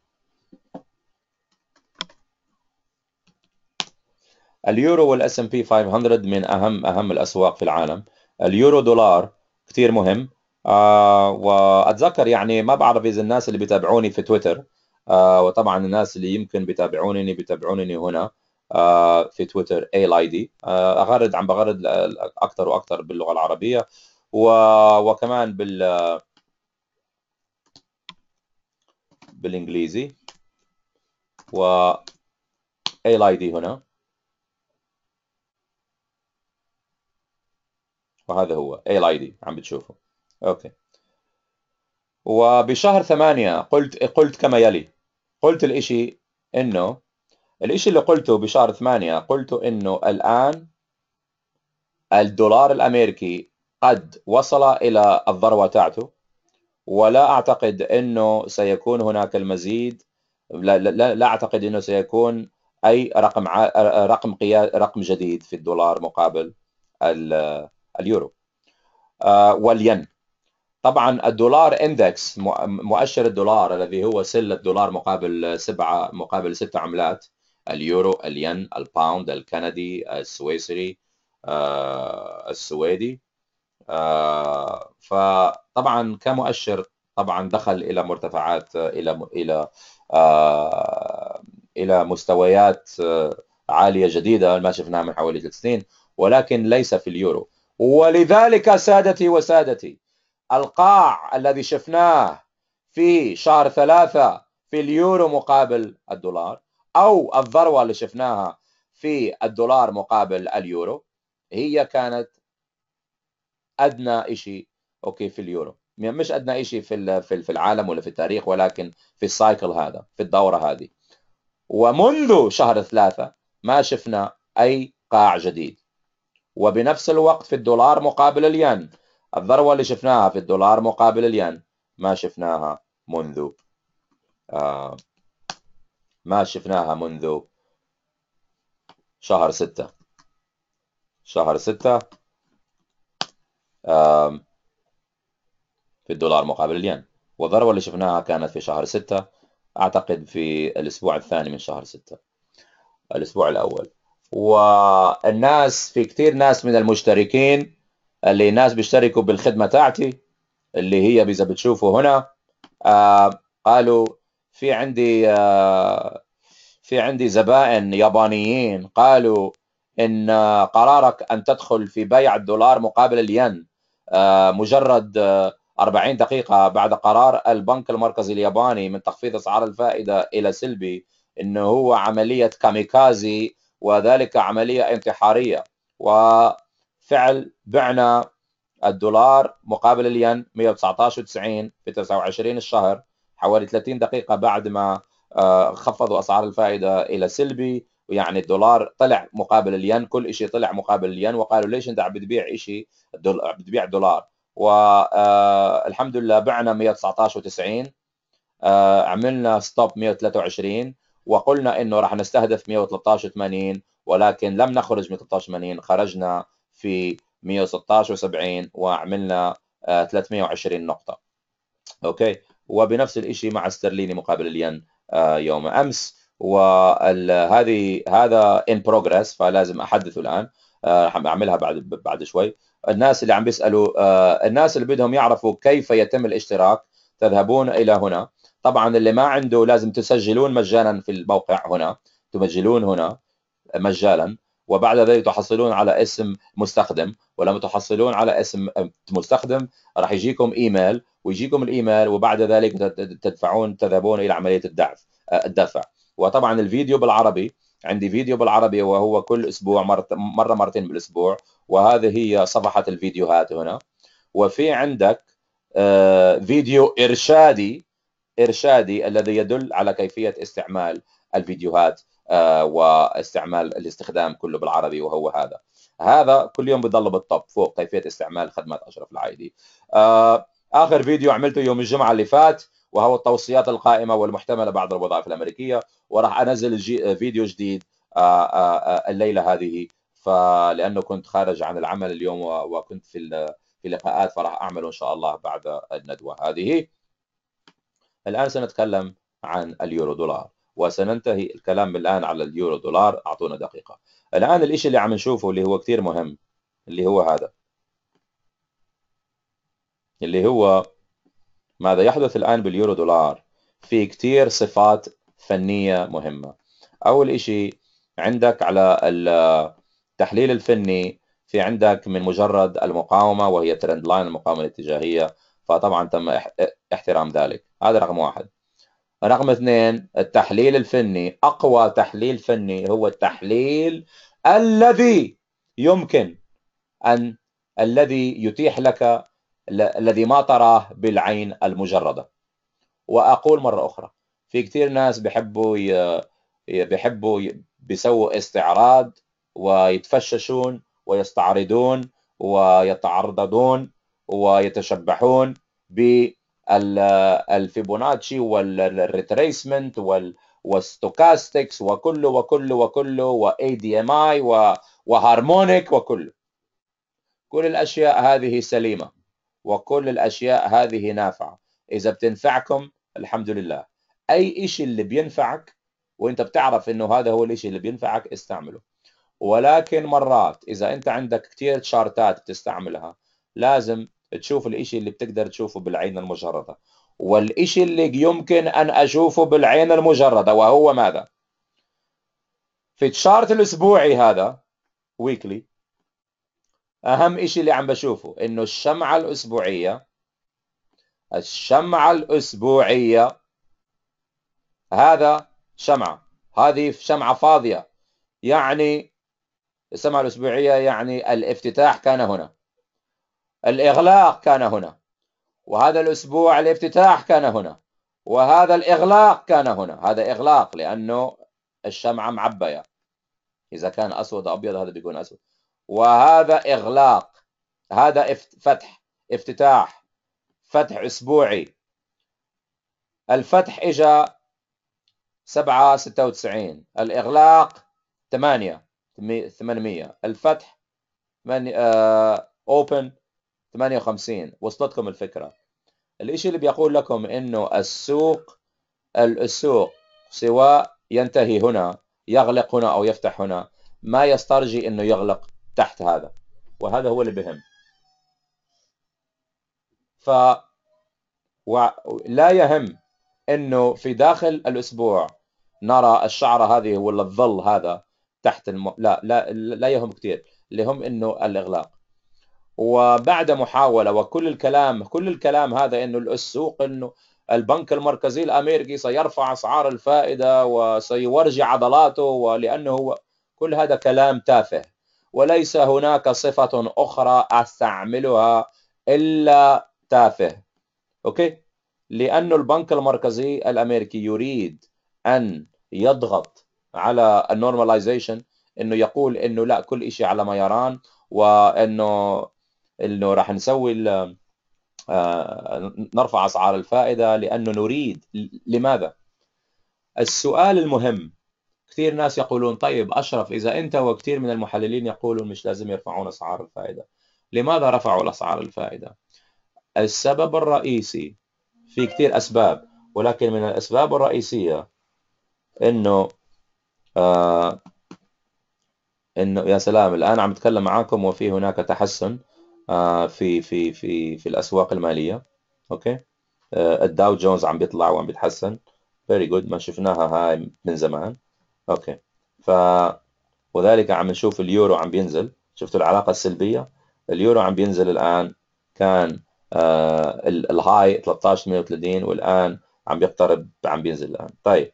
[SPEAKER 1] اليورو والاس ام بي 500 من اهم اهم الاسواق في العالم اليورو دولار كثير مهم آه واتذكر يعني ما بعرف اذا الناس اللي بيتابعوني في تويتر آه وطبعا الناس اللي يمكن بيتابعونني بيتابعونني هنا آه في تويتر اي اي دي اغرد عم بغرد اكثر واكثر باللغه العربيه و... وكمان بال بالانجليزي و اي اي دي هنا وهذا هو اي اي دي عم بتشوفه اوكي وبشهر ثمانية قلت قلت كما يلي قلت الإشي إنه الإشي اللي قلته بشهر ثمانية قلت إنه الآن الدولار الأمريكي قد وصل إلى الذروة تاعته ولا اعتقد انه سيكون هناك المزيد لا, لا, لا اعتقد انه سيكون اي رقم رقم رقم جديد في الدولار مقابل اليورو آه، والين طبعا الدولار اندكس مؤشر الدولار الذي هو سله الدولار مقابل سبعه مقابل ست عملات اليورو الين الباوند الكندي السويسري آه، السويدي آه، ف طبعا كمؤشر طبعا دخل الى مرتفعات الى الى آه، الى مستويات آه، عاليه جديده ما شفناها من حوالي ثلاث سنين ولكن ليس في اليورو ولذلك سادتي وسادتي القاع الذي شفناه في شهر ثلاثة في اليورو مقابل الدولار أو الذروة اللي شفناها في الدولار مقابل اليورو هي كانت أدنى شيء اوكي في اليورو مش ادنى شيء في في العالم ولا في التاريخ ولكن في السايكل هذا في الدوره هذه ومنذ شهر ثلاثه ما شفنا اي قاع جديد وبنفس الوقت في الدولار مقابل الين الذروه اللي شفناها في الدولار مقابل الين ما شفناها منذ آه، ما شفناها منذ شهر ستة شهر ستة في الدولار مقابل الين والضربة اللي شفناها كانت في شهر ستة أعتقد في الأسبوع الثاني من شهر ستة الأسبوع الأول والناس في كثير ناس من المشتركين اللي ناس بيشتركوا بالخدمة تاعتي اللي هي إذا بتشوفوا هنا آه قالوا في عندي آه في عندي زبائن يابانيين قالوا إن آه، قرارك أن تدخل في بيع الدولار مقابل الين آه مجرد آه 40 دقيقة بعد قرار البنك المركزي الياباني من تخفيض أسعار الفائدة إلى سلبي أنه هو عملية كاميكازي وذلك عملية انتحارية وفعل بعنا الدولار مقابل الين 119.90 في 29 الشهر حوالي 30 دقيقة بعد ما آه، خفضوا أسعار الفائدة إلى سلبي يعني الدولار طلع مقابل الين كل شيء طلع مقابل الين وقالوا ليش انت عم بتبيع شيء بتبيع دولار والحمد آه، لله بعنا 119 و90 آه، عملنا ستوب 123 وقلنا انه راح نستهدف 113 80 ولكن لم نخرج 113 80 خرجنا في 116 و70 وعملنا 320 آه، نقطه اوكي وبنفس الشيء مع استرليني مقابل الين يوم امس وهذه هذا ان بروجريس فلازم احدثه الان راح اعملها بعد بعد شوي الناس اللي عم بيسالوا آه، الناس اللي بدهم يعرفوا كيف يتم الاشتراك تذهبون الى هنا طبعا اللي ما عنده لازم تسجلون مجانا في الموقع هنا تمجلون هنا مجانا وبعد ذلك تحصلون على اسم مستخدم ولما تحصلون على اسم مستخدم راح يجيكم ايميل ويجيكم الايميل وبعد ذلك تدفعون تذهبون الى عمليه آه، الدفع وطبعا الفيديو بالعربي عندي فيديو بالعربي وهو كل اسبوع مرة, مره مرتين بالاسبوع وهذه هي صفحه الفيديوهات هنا وفي عندك آه، فيديو ارشادي ارشادي الذي يدل على كيفيه استعمال الفيديوهات آه، واستعمال الاستخدام كله بالعربي وهو هذا هذا كل يوم بضل بالطب فوق كيفيه استعمال خدمات اشرف العايدي آه، اخر فيديو عملته يوم الجمعه اللي فات وهو التوصيات القائمه والمحتمله بعد الوظائف الامريكيه وراح انزل فيديو جديد آه، آه، آه، الليله هذه فلانه كنت خارج عن العمل اليوم وكنت في في لقاءات فراح اعمله ان شاء الله بعد الندوه هذه. الان سنتكلم عن اليورو دولار وسننتهي الكلام الان على اليورو دولار اعطونا دقيقه. الان الشيء اللي عم نشوفه اللي هو كثير مهم اللي هو هذا. اللي هو ماذا يحدث الآن باليورو دولار في كثير صفات فنية مهمة أول شيء عندك على التحليل الفني في عندك من مجرد المقاومة وهي ترند لاين المقاومة الاتجاهية فطبعا تم احترام ذلك هذا رقم واحد رقم اثنين التحليل الفني أقوى تحليل فني هو التحليل الذي يمكن أن الذي يتيح لك الذي ما تراه بالعين المجرده واقول مره اخرى في كثير ناس بحبوا بحبوا بيسووا استعراض ويتفششون ويستعرضون ويتعرضون ويتشبحون بالفيبوناتشي والريتريسمنت والستوكاستكس وكله وكله وكله واي دي ام اي وهارمونيك وكله كل الاشياء هذه سليمه وكل الأشياء هذه نافعة إذا بتنفعكم الحمد لله أي شيء اللي بينفعك وانت بتعرف انه هذا هو الشيء اللي بينفعك استعمله ولكن مرات اذا انت عندك كتير تشارتات بتستعملها لازم تشوف الاشي اللي بتقدر تشوفه بالعين المجردة والاشي اللي يمكن ان اشوفه بالعين المجردة وهو ماذا في الشارت الاسبوعي هذا ويكلي اهم شيء اللي عم بشوفه انه الشمعة الاسبوعية الشمعة الاسبوعية هذا شمعة هذه شمعة فاضية يعني السمعة الأسبوعية يعني الافتتاح كان هنا الإغلاق كان هنا وهذا الأسبوع الافتتاح كان هنا وهذا الإغلاق كان هنا هذا إغلاق لأنه الشمعة معبية إذا كان أسود أبيض هذا بيكون أسود وهذا إغلاق هذا فتح افتتاح فتح أسبوعي الفتح إجا 7 96 الإغلاق 8 800 الفتح 8 اوبن 58 وصلتكم الفكرة الإشي اللي بيقول لكم إنه السوق السوق سواء ينتهي هنا يغلق هنا أو يفتح هنا ما يسترجي إنه يغلق تحت هذا وهذا هو اللي بهم ف ولا يهم انه في داخل الاسبوع نرى الشعره هذه ولا الظل هذا تحت الم... لا لا لا يهم كثير اللي هم انه الاغلاق وبعد محاوله وكل الكلام كل الكلام هذا انه السوق انه البنك المركزي الامريكي سيرفع اسعار الفائده وسيورجي عضلاته ولانه هو كل هذا كلام تافه وليس هناك صفة أخرى أستعملها إلا تافه أوكي لأن البنك المركزي الأمريكي يريد أن يضغط على النورماليزيشن انه يقول انه لا كل شيء على ما يران وانه انه راح نسوي آه، نرفع اسعار الفائده لانه نريد لماذا؟ السؤال المهم كثير ناس يقولون طيب أشرف إذا أنت وكثير من المحللين يقولون مش لازم يرفعون أسعار الفائدة لماذا رفعوا أسعار الفائدة؟ السبب الرئيسي في كثير أسباب ولكن من الأسباب الرئيسية أنه آه انه يا سلام الان عم بتكلم معاكم وفي هناك تحسن آه، في في في في الاسواق الماليه اوكي آه، الداو جونز عم بيطلع وعم بيتحسن فيري جود ما شفناها هاي من زمان اوكي ف وذلك عم نشوف اليورو عم بينزل شفتوا العلاقه السلبيه اليورو عم بينزل الان كان آه الهاي 1338 والان عم بيقترب عم بينزل الان طيب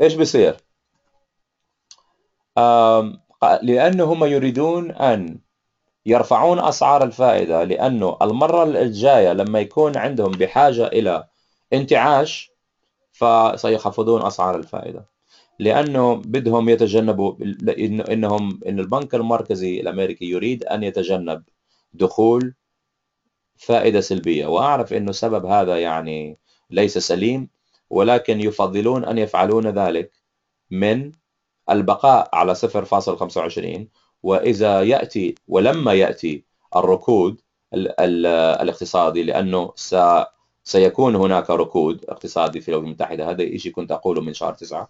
[SPEAKER 1] ايش بيصير لانه هم يريدون ان يرفعون اسعار الفائده لانه المره الجايه لما يكون عندهم بحاجه الى انتعاش فسيخفضون اسعار الفائده لانه بدهم يتجنبوا انهم ان البنك المركزي الامريكي يريد ان يتجنب دخول فائده سلبيه واعرف انه سبب هذا يعني ليس سليم ولكن يفضلون ان يفعلون ذلك من البقاء على 0.25 واذا ياتي ولما ياتي الركود الـ الـ الاقتصادي لانه س سيكون هناك ركود اقتصادي في الولايات المتحده هذا شيء كنت اقوله من شهر 9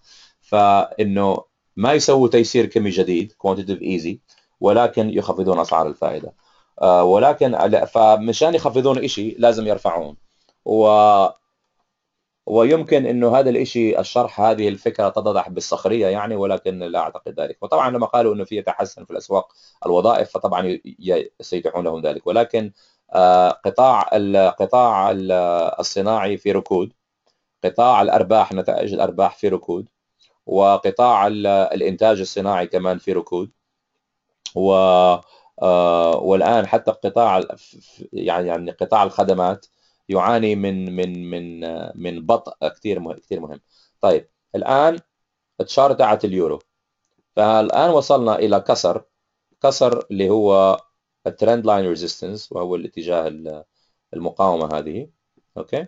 [SPEAKER 1] فانه ما يسووا تيسير كمي جديد كوانتيتيف ايزي ولكن يخفضون اسعار الفائده آه، ولكن فمشان يخفضون شيء لازم يرفعون و ويمكن انه هذا الشيء الشرح هذه الفكره تتضح بالصخريه يعني ولكن لا اعتقد ذلك وطبعا لما قالوا انه في تحسن في الاسواق الوظائف فطبعا سيتيحون لهم ذلك ولكن آه، قطاع القطاع الصناعي في ركود قطاع الارباح نتائج الارباح في ركود وقطاع الانتاج الصناعي كمان في ركود و آه، والان حتى قطاع يعني يعني قطاع الخدمات يعاني من من من من بطء كثير كثير مهم طيب الان تشارتعت اليورو فالان وصلنا الى كسر كسر اللي هو الترند لاين ريزيستنس وهو الاتجاه المقاومه هذه اوكي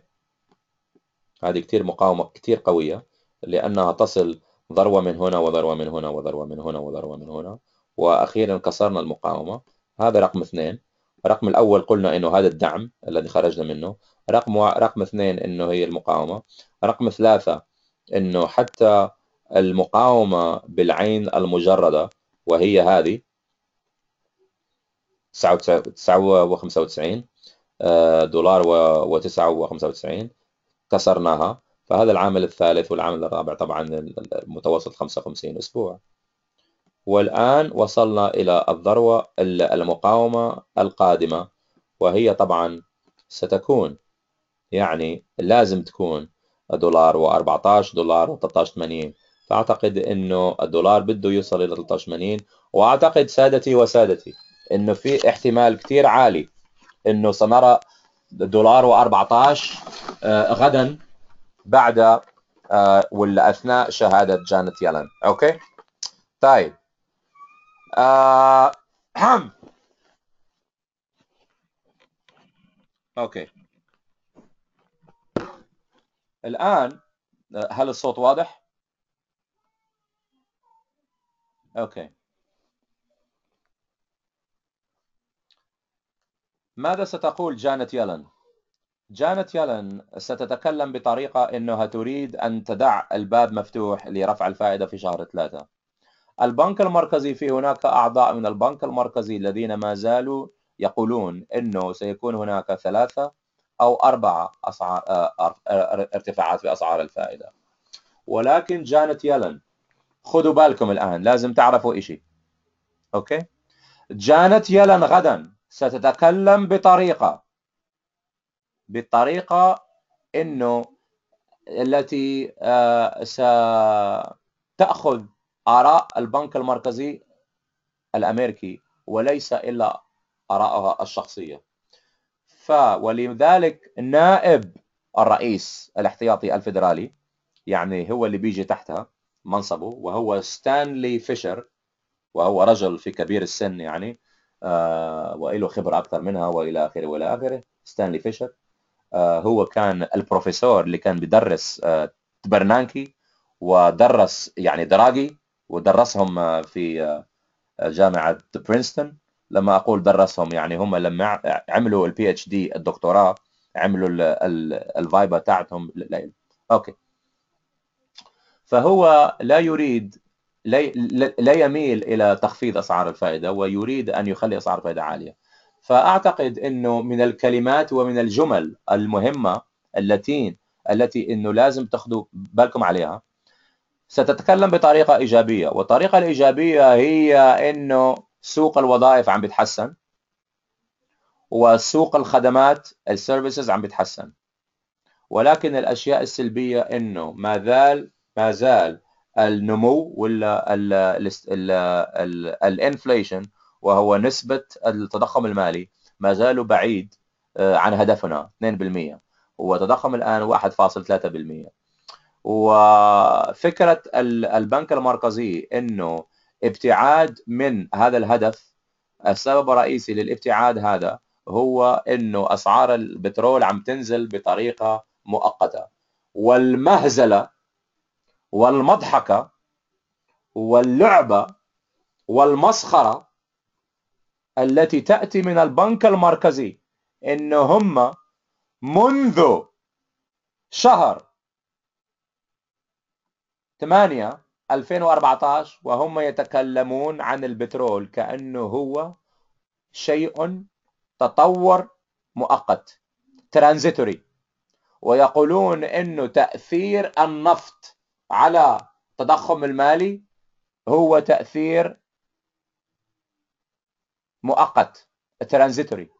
[SPEAKER 1] هذه كثير مقاومه كثير قويه لانها تصل ضروة من هنا وضروة من هنا وضروة من هنا وضروة من هنا وأخيرا كسرنا المقاومة هذا رقم اثنين الرقم الأول قلنا إنه هذا الدعم الذي خرجنا منه رقم و... رقم اثنين إنه هي المقاومة رقم ثلاثة إنه حتى المقاومة بالعين المجردة وهي هذه 99 آه، دولار و 99 كسرناها فهذا العامل الثالث والعامل الرابع طبعا المتوسط 55 أسبوع والآن وصلنا إلى الذروة المقاومة القادمة وهي طبعا ستكون يعني لازم تكون دولار و14 دولار و13.80 فأعتقد أنه الدولار بده يوصل إلى 13.80 وأعتقد سادتي وسادتي أنه في احتمال كثير عالي أنه سنرى دولار و14 آه، غدا بعد آه، ولا اثناء شهاده جانت يلن اوكي طيب آه. اوكي الان آه، هل الصوت واضح اوكي ماذا ستقول جانت يلن جانت يلن ستتكلم بطريقة أنها تريد أن تدع الباب مفتوح لرفع الفائدة في شهر ثلاثة البنك المركزي في هناك أعضاء من البنك المركزي الذين ما زالوا يقولون أنه سيكون هناك ثلاثة أو أربعة أسعار آه، ارتفاعات في أسعار الفائدة ولكن جانت يلن خذوا بالكم الآن لازم تعرفوا إشي أوكي جانت يلن غدا ستتكلم بطريقة بالطريقة انه التي آه، ستاخذ اراء البنك المركزي الامريكي وليس الا آراءها الشخصيه ف ولذلك نائب الرئيس الاحتياطي الفدرالي يعني هو اللي بيجي تحتها منصبه وهو ستانلي فيشر وهو رجل في كبير السن يعني آه وله خبره اكثر منها والى اخره والى اخره ستانلي فيشر آه، هو كان البروفيسور اللي كان بيدرس آه، برنانكي ودرس يعني دراجي ودرسهم آه، في جامعه برينستون لما اقول درسهم يعني هم لما عملوا البي اتش دي الدكتوراه عملوا الفايبا تاعتهم لا اوكي فهو لا يريد لا يميل الى تخفيض اسعار الفائده ويريد ان يخلي اسعار الفائده عاليه فاعتقد انه من الكلمات ومن الجمل المهمه التي التي انه لازم تاخذوا بالكم عليها ستتكلم بطريقه ايجابيه والطريقه الايجابيه هي انه سوق الوظائف عم بيتحسن وسوق الخدمات السيرفيسز عم بيتحسن ولكن الاشياء السلبيه انه ما زال ما زال النمو ولا الانفليشن وهو نسبة التضخم المالي ما زالوا بعيد آه، عن هدفنا 2% وتضخم الآن 1.3% وفكرة البنك المركزي أنه ابتعاد من هذا الهدف السبب الرئيسي للابتعاد هذا هو أنه أسعار البترول عم تنزل بطريقة مؤقتة والمهزلة والمضحكة واللعبة والمسخرة التي تأتي من البنك المركزي إن هم منذ شهر 8 2014 وهم يتكلمون عن البترول كأنه هو شيء تطور مؤقت ترانزيتوري ويقولون أنه تأثير النفط على التضخم المالي هو تأثير مؤقت ترانزيتوري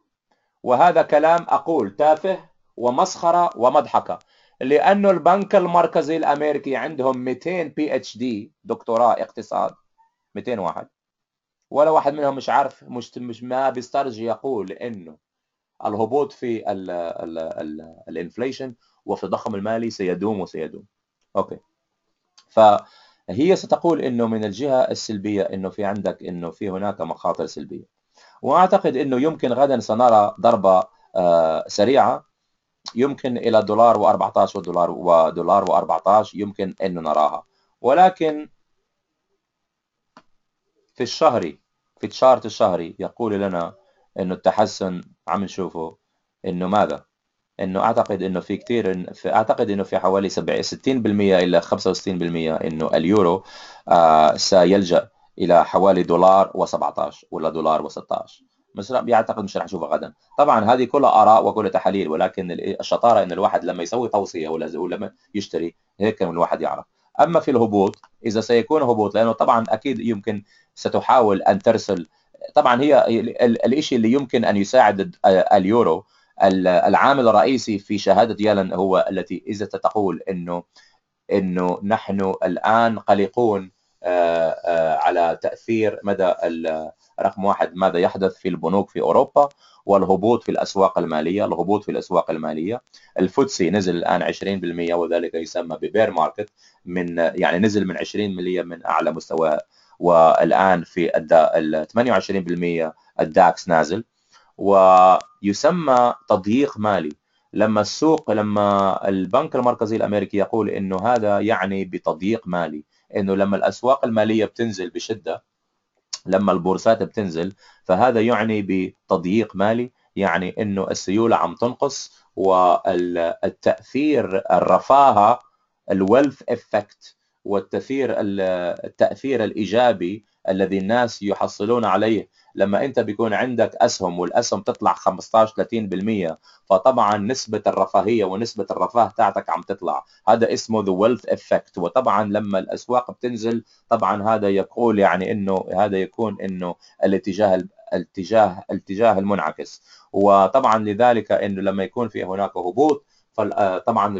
[SPEAKER 1] وهذا كلام أقول تافه ومسخرة ومضحكة لأنه البنك المركزي الأمريكي عندهم 200 بي اتش دي دكتوراه اقتصاد 200 واحد ولا واحد منهم مش عارف مش, مش ما بيسترجي يقول انه الهبوط في الانفليشن وفي الضخم المالي سيدوم وسيدوم اوكي فهي ستقول انه من الجهه السلبيه انه في عندك انه في هناك مخاطر سلبيه واعتقد انه يمكن غدا سنرى ضربه آه، سريعه يمكن الى دولار و14 ودولار ودولار و14 يمكن انه نراها ولكن في الشهري في الشارت الشهري يقول لنا انه التحسن عم نشوفه انه ماذا انه اعتقد انه في كثير في اعتقد انه في حوالي 60% الى 65% انه اليورو آه سيلجا الى حوالي دولار و17 ولا دولار و16 مش بيعتقد مش رح نشوفها غدا طبعا هذه كلها اراء وكلها تحاليل ولكن الشطاره ان الواحد لما يسوي توصيه ولا لما يشتري هيك الواحد يعرف اما في الهبوط اذا سيكون هبوط لانه طبعا اكيد يمكن ستحاول ان ترسل طبعا هي الشيء اللي يمكن ان يساعد آه، اليورو العامل الرئيسي في شهاده يالن هو التي اذا تقول انه انه نحن الان قلقون آه، آه، على تاثير مدى رقم واحد ماذا يحدث في البنوك في اوروبا والهبوط في الاسواق الماليه، الهبوط في الاسواق الماليه، الفوتسي نزل الان 20% وذلك يسمى ببير ماركت من يعني نزل من 20 من اعلى مستوى والان في ال 28% الداكس نازل ويسمى تضييق مالي لما السوق لما البنك المركزي الامريكي يقول انه هذا يعني بتضييق مالي انه لما الاسواق الماليه بتنزل بشده لما البورصات بتنزل فهذا يعني بتضييق مالي يعني انه السيوله عم تنقص والتاثير الرفاهه الويلث افكت والتأثير التأثير الإيجابي الذي الناس يحصلون عليه لما انت بيكون عندك اسهم والاسهم تطلع 15 30% فطبعا نسبه الرفاهيه ونسبه الرفاه تاعتك عم تطلع هذا اسمه ذا ويلث افكت وطبعا لما الاسواق بتنزل طبعا هذا يقول يعني انه هذا يكون انه الاتجاه الاتجاه الاتجاه المنعكس وطبعا لذلك انه لما يكون في هناك هبوط آه، طبعا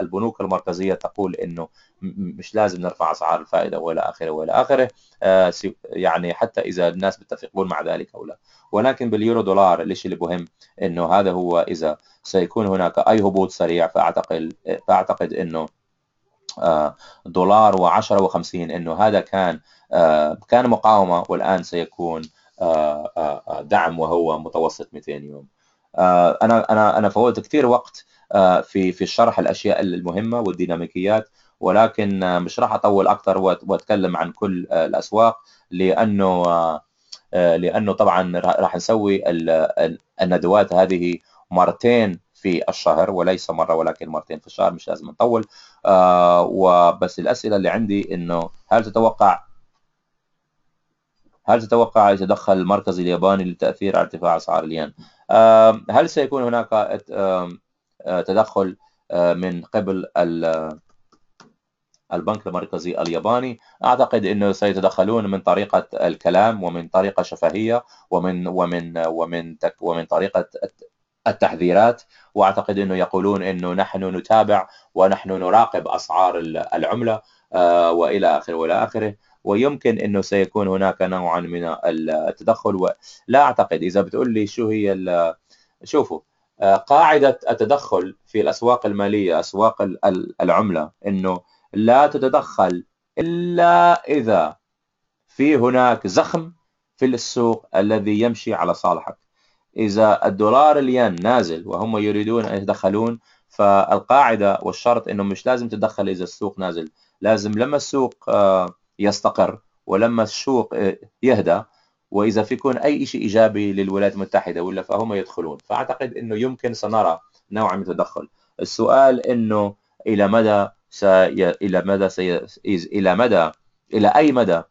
[SPEAKER 1] البنوك المركزيه تقول انه مش لازم نرفع اسعار الفائده والى اخره والى اخره آه، يعني حتى اذا الناس متفقون مع ذلك او لا ولكن باليورو دولار الشيء اللي مهم انه هذا هو اذا سيكون هناك اي هبوط سريع فاعتقد فاعتقد انه آه، دولار و10 و50 انه هذا كان كان مقاومه والان سيكون دعم وهو متوسط 200 يوم آه، انا انا انا فوتت كثير وقت آه، في في شرح الاشياء المهمه والديناميكيات ولكن آه، مش راح اطول اكثر واتكلم عن كل الاسواق لانه لانه طبعا راح نسوي الندوات هذه مرتين في الشهر وليس مره ولكن مرتين في الشهر مش لازم نطول وبس الاسئله اللي عندي انه هل تتوقع هل تتوقع يتدخل المركز الياباني للتاثير على ارتفاع اسعار الين؟ هل سيكون هناك آه، تدخل آه، من قبل البنك المركزي الياباني اعتقد انه سيتدخلون من طريقه الكلام ومن طريقه شفهيه ومن ومن ومن تك ومن طريقه التحذيرات واعتقد انه يقولون انه نحن نتابع ونحن نراقب اسعار العمله آه، والى اخره والى اخره ويمكن انه سيكون هناك نوعا من التدخل ولا اعتقد اذا بتقول لي شو هي شوفوا آه، قاعده التدخل في الاسواق الماليه اسواق العمله انه لا تتدخل الا اذا في هناك زخم في السوق الذي يمشي على صالحك اذا الدولار الين نازل وهم يريدون ان يتدخلون فالقاعده والشرط انه مش لازم تتدخل اذا السوق نازل لازم لما السوق آه يستقر ولما السوق آه، يهدى واذا في يكون اي شيء ايجابي للولايات المتحده ولا فهم يدخلون فاعتقد انه يمكن سنرى نوع من التدخل السؤال انه الى مدى سي... الى مدى سي... الى مدى الى اي مدى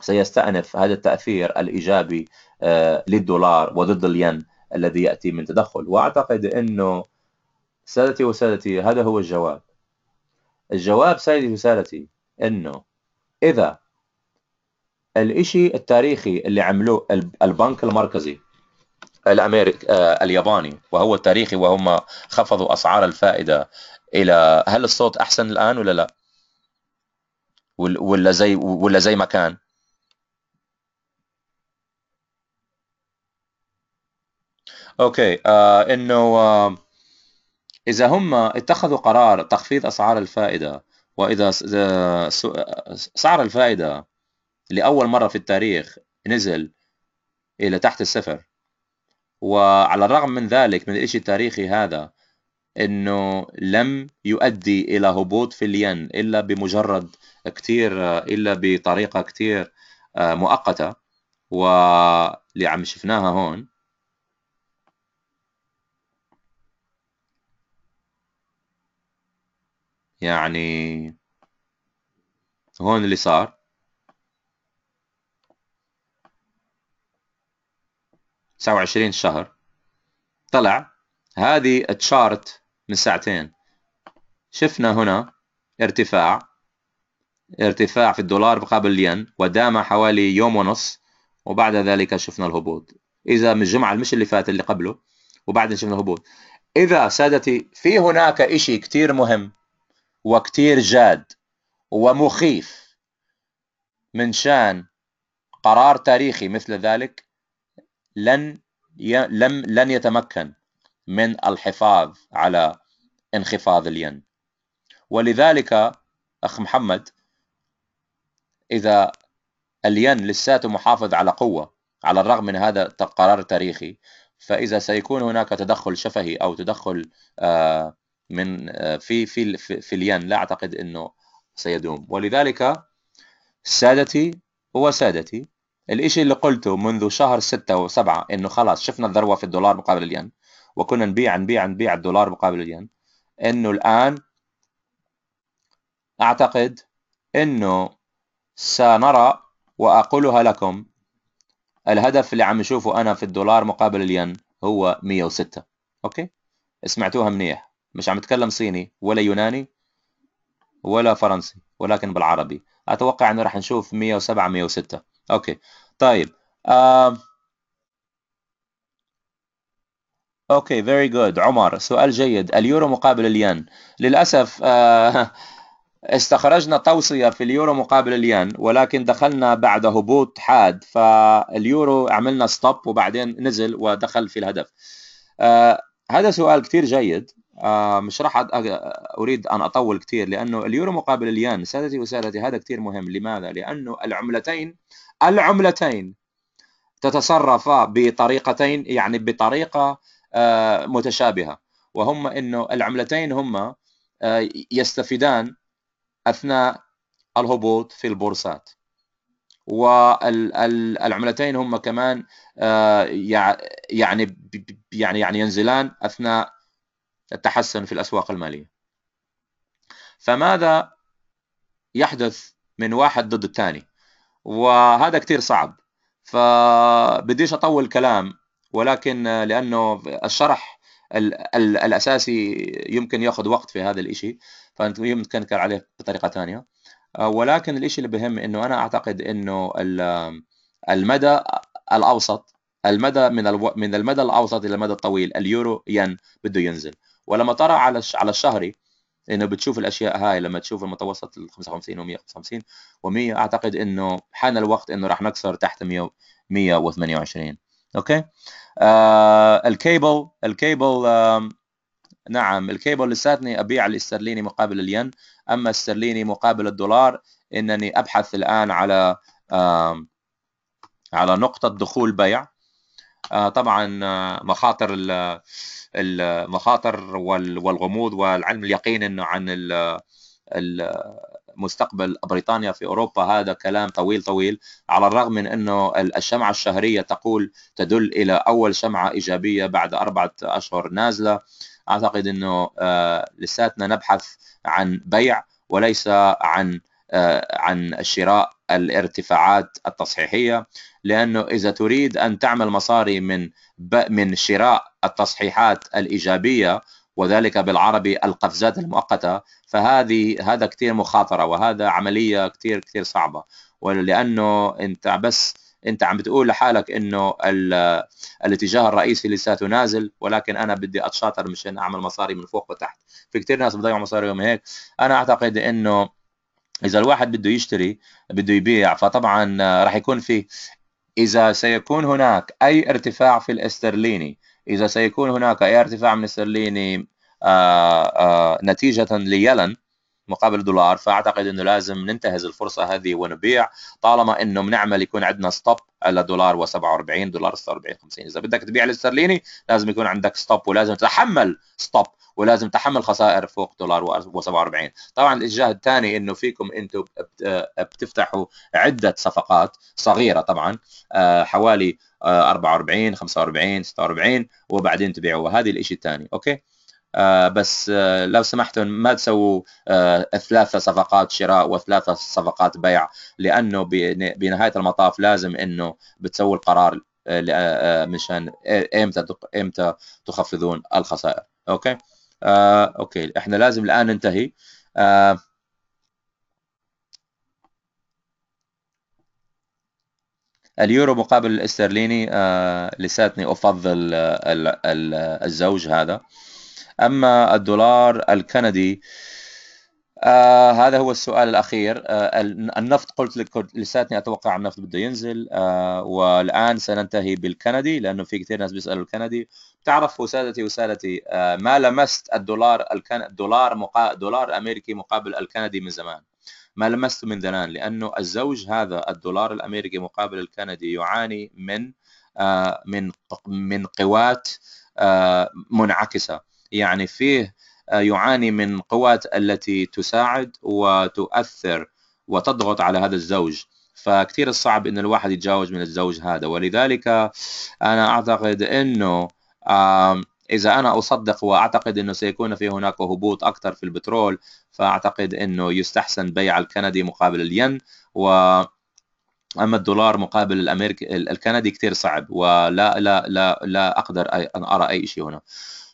[SPEAKER 1] سيستأنف هذا التأثير الإيجابي آه، للدولار وضد الين الذي يأتي من تدخل وأعتقد أنه سادتي وسادتي هذا هو الجواب الجواب سادتي وسادتي أنه إذا الإشي التاريخي اللي عملوه البنك المركزي الامريكي آه الياباني وهو التاريخي وهم خفضوا اسعار الفائده الى هل الصوت احسن الان ولا لا؟ ولا زي ولا زي ما كان؟ اوكي آه انه آه اذا هم اتخذوا قرار تخفيض اسعار الفائده وإذا سعر الفائدة لأول مرة في التاريخ نزل إلى تحت الصفر وعلى الرغم من ذلك من الإشي التاريخي هذا انه لم يؤدي الى هبوط في الين الا بمجرد كتير الا بطريقه كتير آه، مؤقته واللي عم شفناها هون يعني هون اللي صار تسعة وعشرين شهر طلع هذه تشارت من ساعتين شفنا هنا ارتفاع ارتفاع في الدولار مقابل الين ودام حوالي يوم ونص وبعد ذلك شفنا الهبوط اذا من الجمعه مش اللي فات اللي قبله وبعدين شفنا الهبوط اذا سادتي في هناك شيء كثير مهم وكتير جاد ومخيف من شان قرار تاريخي مثل ذلك لن ي... لم لن يتمكن من الحفاظ على انخفاض الين ولذلك اخ محمد اذا الين لساته محافظ على قوه على الرغم من هذا القرار التاريخي فاذا سيكون هناك تدخل شفهي او تدخل آه من آه، في في في الين لا اعتقد انه سيدوم ولذلك سادتي هو سادتي الاشي اللي قلته منذ شهر ستة وسبعة انه خلاص شفنا الذروة في الدولار مقابل الين وكنا نبيع نبيع نبيع الدولار مقابل الين انه الان اعتقد انه سنرى واقولها لكم الهدف اللي عم اشوفه انا في الدولار مقابل الين هو 106 اوكي سمعتوها منيح مش عم يتكلم صيني ولا يوناني ولا فرنسي ولكن بالعربي اتوقع انه راح نشوف 107 106 اوكي طيب آه... اوكي فيري جود عمر سؤال جيد اليورو مقابل الين للاسف آه... استخرجنا توصية في اليورو مقابل الين ولكن دخلنا بعد هبوط حاد فاليورو عملنا ستوب وبعدين نزل ودخل في الهدف آه هذا سؤال كثير جيد آه، مش راح اريد ان اطول كثير لانه اليورو مقابل الين سادتي وسادتي هذا كثير مهم لماذا لانه العملتين العملتين تتصرف بطريقتين يعني بطريقه آه، متشابهه وهم انه العملتين هما آه، يستفيدان اثناء الهبوط في البورصات والعملتين هم كمان يعني يعني يعني ينزلان اثناء التحسن في الأسواق المالية فماذا يحدث من واحد ضد الثاني وهذا كتير صعب فبديش أطول كلام ولكن لأنه الشرح الـ الـ الأساسي يمكن يأخذ وقت في هذا الإشي فأنت يمكن كان عليه بطريقة ثانية ولكن الإشي اللي بهم إنه أنا أعتقد إنه المدى الأوسط المدى من من المدى الاوسط الى المدى الطويل اليورو ين بده ينزل ولما ترى على على الشهري انه بتشوف الاشياء هاي لما تشوف المتوسط ال 55 و155 و100 اعتقد انه حان الوقت انه راح نكسر تحت 100 128 اوكي آه الكيبل الكيبل آه نعم الكيبل لساتني ابيع الاسترليني مقابل الين اما الاسترليني مقابل الدولار انني ابحث الان على آه على نقطة دخول بيع آه، طبعا آه، مخاطر المخاطر والغموض والعلم اليقين انه عن مستقبل بريطانيا في اوروبا هذا كلام طويل طويل على الرغم من انه الشمعه الشهريه تقول تدل الى اول شمعه ايجابيه بعد اربعه اشهر نازله اعتقد انه آه، لساتنا نبحث عن بيع وليس عن آه، عن شراء الارتفاعات التصحيحيه لانه اذا تريد ان تعمل مصاري من من شراء التصحيحات الايجابيه وذلك بالعربي القفزات المؤقته فهذه هذا كثير مخاطره وهذا عمليه كثير كثير صعبه ولانه انت بس انت عم بتقول لحالك انه الاتجاه الرئيسي لساته نازل ولكن انا بدي اتشاطر مشان اعمل مصاري من فوق وتحت في كثير ناس بضيعوا مصاريهم هيك انا اعتقد انه اذا الواحد بده يشتري بده يبيع فطبعا آه، راح يكون في اذا سيكون هناك اي ارتفاع في الاسترليني اذا سيكون هناك اي ارتفاع من الاسترليني آآ آه، آآ آه، نتيجه ليلن مقابل دولار فاعتقد انه لازم ننتهز الفرصه هذه ونبيع طالما انه بنعمل يكون عندنا ستوب على دولار و47 دولار 46 50 اذا بدك تبيع الاسترليني لازم يكون عندك ستوب ولازم تتحمل ستوب ولازم تحمل خسائر فوق دولار و47 طبعا الاتجاه الثاني انه فيكم انتم بتفتحوا عده صفقات صغيره طبعا آه، حوالي 44 45 46 وبعدين تبيعوا وهذه الشيء الثاني اوكي آه، بس آه، لو سمحتوا ما تسووا آه، ثلاثة صفقات شراء وثلاثة صفقات بيع لأنه بنهاية المطاف لازم أنه بتسووا القرار مشان امتى امتى تخفضون الخسائر اوكي آه، اوكي احنا لازم الان ننتهي آه، اليورو مقابل الاسترليني آه، لساتني افضل الزوج هذا أما الدولار الكندي آه هذا هو السؤال الأخير آه النفط قلت لك لساتني أتوقع النفط بده ينزل آه والآن سننتهي بالكندي لأنه في كثير ناس بيسألوا الكندي تعرف وسادتي وسادتي آه ما لمست الدولار الكن... دولار مقا... دولار أمريكي مقابل الكندي من زمان ما لمست من زمان لأنه الزوج هذا الدولار الأمريكي مقابل الكندي يعاني من آه من من قوات آه منعكسه يعني فيه آه، يعاني من قوات التي تساعد وتؤثر وتضغط على هذا الزوج فكثير الصعب ان الواحد يتجاوز من الزوج هذا ولذلك انا اعتقد انه اذا انا اصدق واعتقد انه سيكون في هناك هبوط اكثر في البترول فاعتقد انه يستحسن بيع الكندي مقابل الين و اما الدولار مقابل الامريكي الكندي كثير صعب ولا لا لا لا اقدر ان ارى اي شيء هنا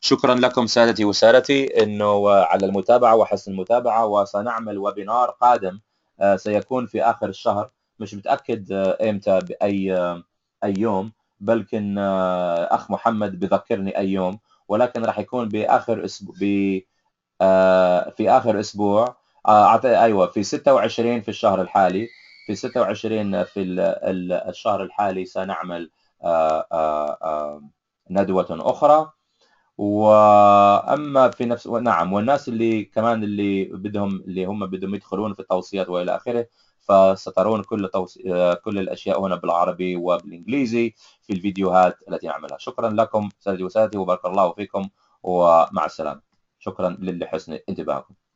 [SPEAKER 1] شكرا لكم سادتي وسادتي انه على المتابعه وحسن المتابعه وسنعمل ويبينار قادم آه، سيكون في اخر الشهر مش متاكد آه، امتى باي آه، اي يوم بلكن اخ محمد بذكرني اي يوم ولكن راح يكون باخر اسبوع في اخر اسبوع ايوه في 26 في الشهر الحالي في 26 في الشهر الحالي سنعمل آه، آه، آه، ندوة أخرى واما في نفس نعم والناس اللي كمان اللي بدهم اللي هم بدهم يدخلون في التوصيات والى اخره فسترون كل توص... كل الاشياء هنا بالعربي وبالانجليزي في الفيديوهات التي نعملها شكرا لكم سيدي وسادتي وبارك الله فيكم ومع السلامه شكرا لحسن انتباهكم